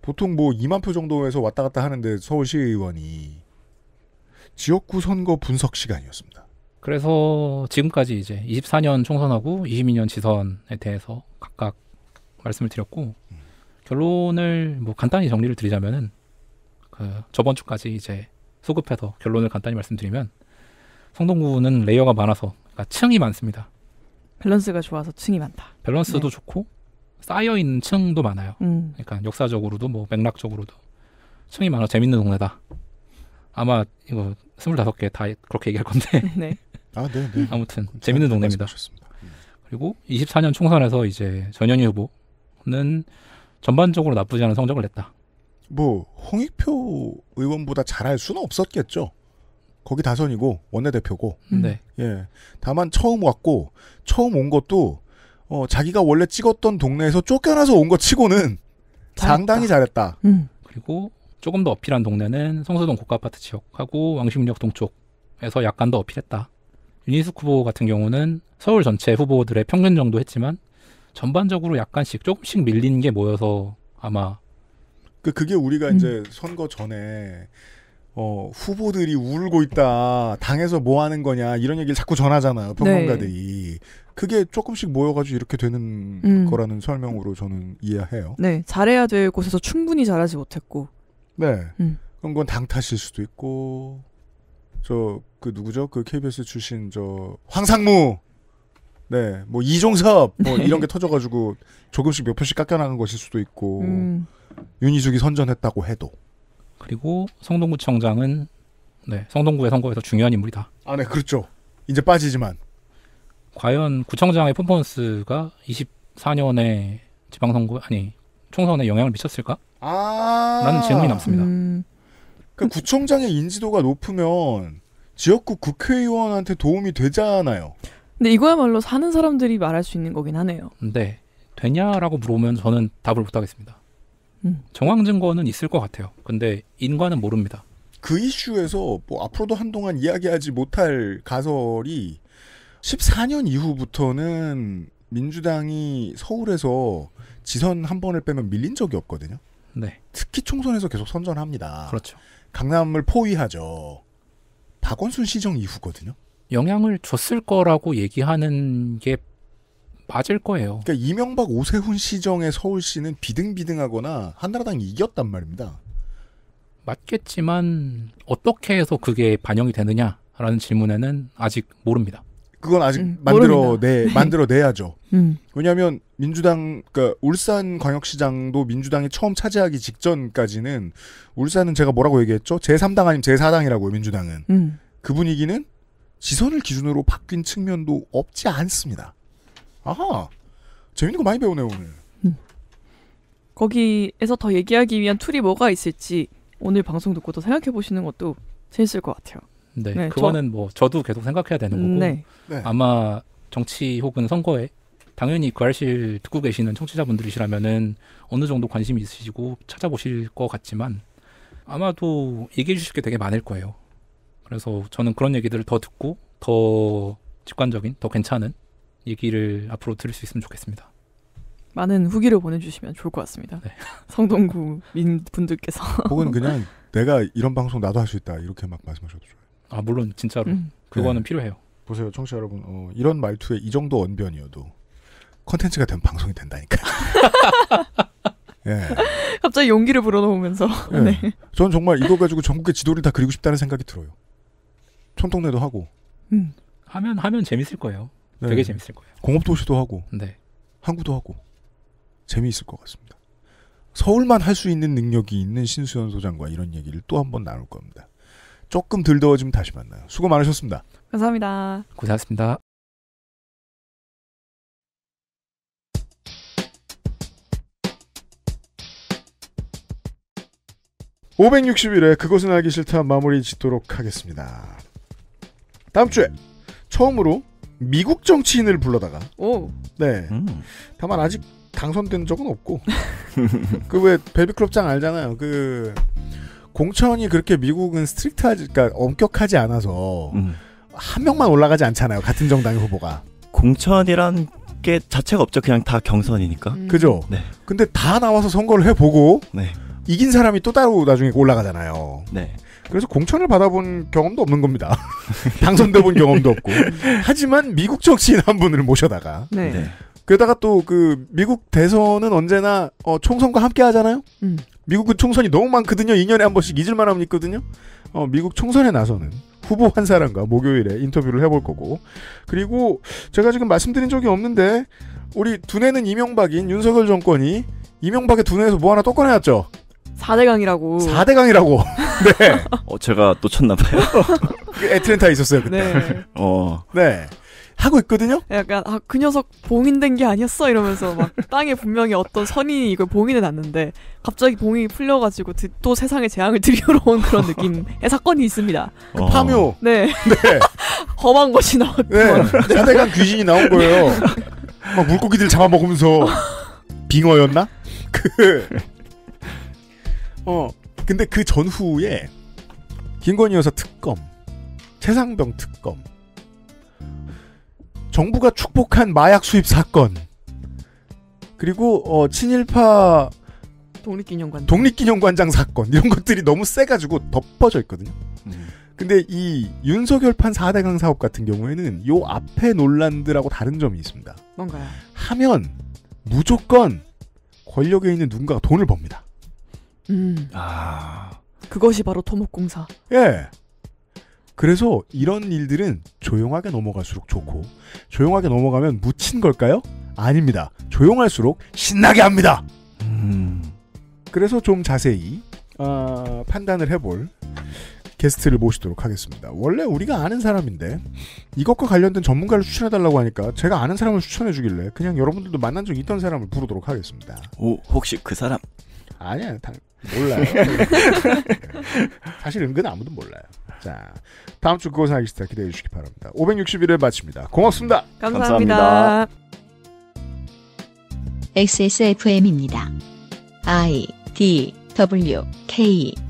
보통 뭐 2만 표 정도에서 왔다 갔다 하는데 서울시의원이 지역구 선거 분석 시간이었습니다. 그래서 지금까지 이제 24년 총선하고 22년 지선에 대해서 각각 말씀을 드렸고 음. 결론을 뭐 간단히 정리를 드리자면은 그 저번 주까지 이제 소급해서 결론을 간단히 말씀드리면 성동구는 레이어가 많아서 그러니까 층이 많습니다. 밸런스가 좋아서 층이 많다. 밸런스도 네. 좋고 쌓여 있는 층도 많아요. 음. 그러니까 역사적으로도 뭐 맥락적으로도 층이 많아 재밌는 동네다. 아마 이거 스물다섯 개다 그렇게 얘기할 건데. [LAUGHS] 네. 아, 네, 네. 아무튼 재밌는 동네입니다. 음. 그리고 24년 총선에서 이제 전현희 후보는 전반적으로 나쁘지 않은 성적을 냈다. 뭐 홍익표 의원보다 잘할 수는 없었겠죠. 거기 다선이고 원내대표고. 음. 네. 예. 다만 처음 왔고 처음 온 것도 어, 자기가 원래 찍었던 동네에서 쫓겨나서 온것 치고는 잘했다. 상당히 잘했다. 음. 그리고 조금 더 어필한 동네는 성수동 고가 아파트 지역하고 왕십리역 동쪽에서 약간 더 어필했다. 유니스크 후보 같은 경우는 서울 전체 후보들의 평균 정도 했지만 전반적으로 약간씩 조금씩 밀린 게 모여서 아마 그 그게 우리가 음. 이제 선거 전에 어, 후보들이 울고 있다. 당에서 뭐 하는 거냐. 이런 얘기를 자꾸 전하잖아요. 평론가들이. 네. 그게 조금씩 모여가지고 이렇게 되는 음. 거라는 설명으로 저는 이해해요. 네. 잘해야 될 곳에서 충분히 잘하지 못했고. 네. 음. 그런 건당 탓일 수도 있고. 저, 그 누구죠? 그 KBS 출신 저, 황상무! 네. 뭐 이종섭! 뭐 네. 이런 게 터져가지고 조금씩 몇 표씩 깎여나간 것일 수도 있고. 음. 윤희숙이 선전했다고 해도. 그리고 성동구청장은 네, 성동구의 선거에서 중요한 인물이다. 아, 네, 그렇죠. 이제 빠지지만 과연 구청장의 퍼포먼스가 24년에 지방선거 아니 총선에 영향을 미쳤을까? 아~ 라는 질문이 남습니다. 음... 그 구청장의 인지도가 높으면 지역구 국회의원한테 도움이 되잖아요. 근데 이거야말로 사는 사람들이 말할 수 있는 거긴 하네요. 네. 되냐라고 물어보면 저는 답을 못 하겠습니다. 정황 증거는 있을 것 같아요. 근데 인과는 모릅니다. 그 이슈에서 뭐 앞으로도 한동안 이야기하지 못할 가설이 14년 이후부터는 민주당이 서울에서 지선 한 번을 빼면 밀린 적이 없거든요. 네. 특히 총선에서 계속 선전합니다. 그렇죠. 강남을 포위하죠. 박원순 시정 이후거든요. 영향을 줬을 거라고 얘기하는 게 맞을 거예요. 그러니까 이명박 오세훈 시정의 서울시는 비등비등하거나 한나라당이 이겼단 말입니다. 맞겠지만 어떻게 해서 그게 반영이 되느냐라는 질문에는 아직 모릅니다. 그건 아직 음, 만들어내 네. 만들어내야죠. [LAUGHS] 음. 왜냐하면 민주당 그러니까 울산 광역시장도 민주당이 처음 차지하기 직전까지는 울산은 제가 뭐라고 얘기했죠? 제 3당 아니면 제 4당이라고요. 민주당은 음. 그 분위기는 지선을 기준으로 바뀐 측면도 없지 않습니다. 아하. 재밌는 거 많이 배우네 오늘. 음. 거기에서 더 얘기하기 위한 툴이 뭐가 있을지 오늘 방송 듣고 더 생각해 보시는 것도 재밌을 것 같아요. 네, 네 그거는 저, 뭐 저도 계속 생각해야 되는 거고 네. 네. 아마 정치 혹은 선거에 당연히 그 알실 듣고 계시는 청취자분들이시라면은 어느 정도 관심이 있으시고 찾아보실 것 같지만 아마도 얘기해 주실 게 되게 많을 거예요. 그래서 저는 그런 얘기들을 더 듣고 더 직관적인, 더 괜찮은 얘기를 앞으로 들을 수 있으면 좋겠습니다. 많은 후기를 보내주시면 좋을 것 같습니다. 네. [LAUGHS] 성동구 민 분들께서 [LAUGHS] 혹은 그냥 내가 이런 방송 나도 할 수 있다 이렇게 막 말씀하셔도 좋아요. 아 물론 진짜로 음. 그거는 네. 필요해요. 보세요, 청취자 여러분, 어, 이런 말투에 이 정도 언변이어도 컨텐츠가 된 방송이 된다니까. [LAUGHS] 예. 갑자기 용기를 불어넣으면서. 예. 네. 전 정말 이거 가지고 전국의 지도를 다 그리고 싶다는 생각이 들어요. 촌동네도 하고. 음. 하면 하면 재밌을 거예요. 네. 되게 재밌을 거예요. 공업도시도 하고, 네. 항구도 하고, 재미있을 것 같습니다. 서울만 할 수 있는 능력이 있는 신수현 소장과 이런 얘기를 또 한 번 나눌 겁니다. 조금 덜 더워지면 다시 만나요. 수고 많으셨습니다. 감사합니다. 고생하셨습니다. 5 6육일회 그것은 알기 싫다 마무리 짓도록 하겠습니다. 다음 주에 처음으로 미국 정치인을 불러다가 오. 네 음. 다만 아직 당선된 적은 없고 [LAUGHS] 그왜 벨비클럽장 알잖아요 그 공천이 그렇게 미국은 스트릭트하지 그러니까 엄격하지 않아서 음. 한 명만 올라가지 않잖아요 같은 정당의 후보가 공천이란 게 자체가 없죠 그냥 다 경선이니까 음. 그죠 네. 근데 다 나와서 선거를 해보고 네. 이긴 사람이 또 따로 나중에 올라가잖아요 네. 그래서 공천을 받아본 경험도 없는 겁니다. [LAUGHS] 당선돼 본 경험도 없고. 하지만 미국 정치인 한 분을 모셔다가. 네. 네. 게다가 또 그 미국 대선은 언제나 어, 총선과 함께 하잖아요. 음. 미국은 총선이 너무 많거든요. 2년에 한 번씩 잊을만 하면 있거든요. 어, 미국 총선에 나서는 후보 한 사람과 목요일에 인터뷰를 해볼 거고. 그리고 제가 지금 말씀드린 적이 없는데 우리 두뇌는 이명박인 윤석열 정권이 이명박의 두뇌에서 뭐 하나 또꺼내왔죠 4대강이라고. 4대강이라고. [LAUGHS] 네. [LAUGHS] 어, 제가 놓쳤나봐요. [LAUGHS] 그 애틀랜타 있었어요, 그때. 네. [LAUGHS] 어. 네. 네. 하고 있거든요? 약간, 아, 그 녀석 봉인된 게 아니었어? 이러면서 막 땅에 분명히 어떤 선인이 이걸 봉인해 놨는데 갑자기 봉이 풀려가지고 또 세상에 재앙을 들이러 온 그런 느낌의 사건이 있습니다. 그 어. 파묘. 네. 네. 험한 것이 나왔고. 네. 사대강 귀신이 나온 거예요. 막 물고기들 잡아먹으면서 빙어였나? 그, 어, 근데 그 전후에 김건희 여사 특검, 최상병 특검, 정부가 축복한 마약 수입 사건, 그리고 어, 친일파 독립기념관 독립기념관장 사건 이런 것들이 너무 세가지고 덮어져 있거든요. 음. 근데 이 윤석열 판 4대강 사업 같은 경우에는 요 앞에 논란들하고 다른 점이 있습니다. 뭔가요? 하면 무조건 권력에 있는 누군가가 돈을 법니다. 음. 아. 그것이 바로 토목공사. 예. 그래서 이런 일들은 조용하게 넘어갈수록 좋고 조용하게 넘어가면 묻힌 걸까요? 아닙니다. 조용할수록 신나게 합니다. 음. 그래서 좀 자세히 아. 어, 판단을 해볼 게스트를 모시도록 하겠습니다. 원래 우리가 아는 사람인데 이것과 관련된 전문가를 추천해달라고 하니까 제가 아는 사람을 추천해주길래 그냥 여러분들도 만난 적 있던 사람을 부르도록 하겠습니다. 오, 혹시 그 사람? 아니야, 당, 몰라요. [LAUGHS] 예. 사실 은근 아무도 몰라요. 자, 다음 주 그것은 알기 싫다 기대해 주시기 바랍니다. 561회 마칩니다. 고맙습니다. 감사합니다. 감사합니다. XSFM입니다. I D W K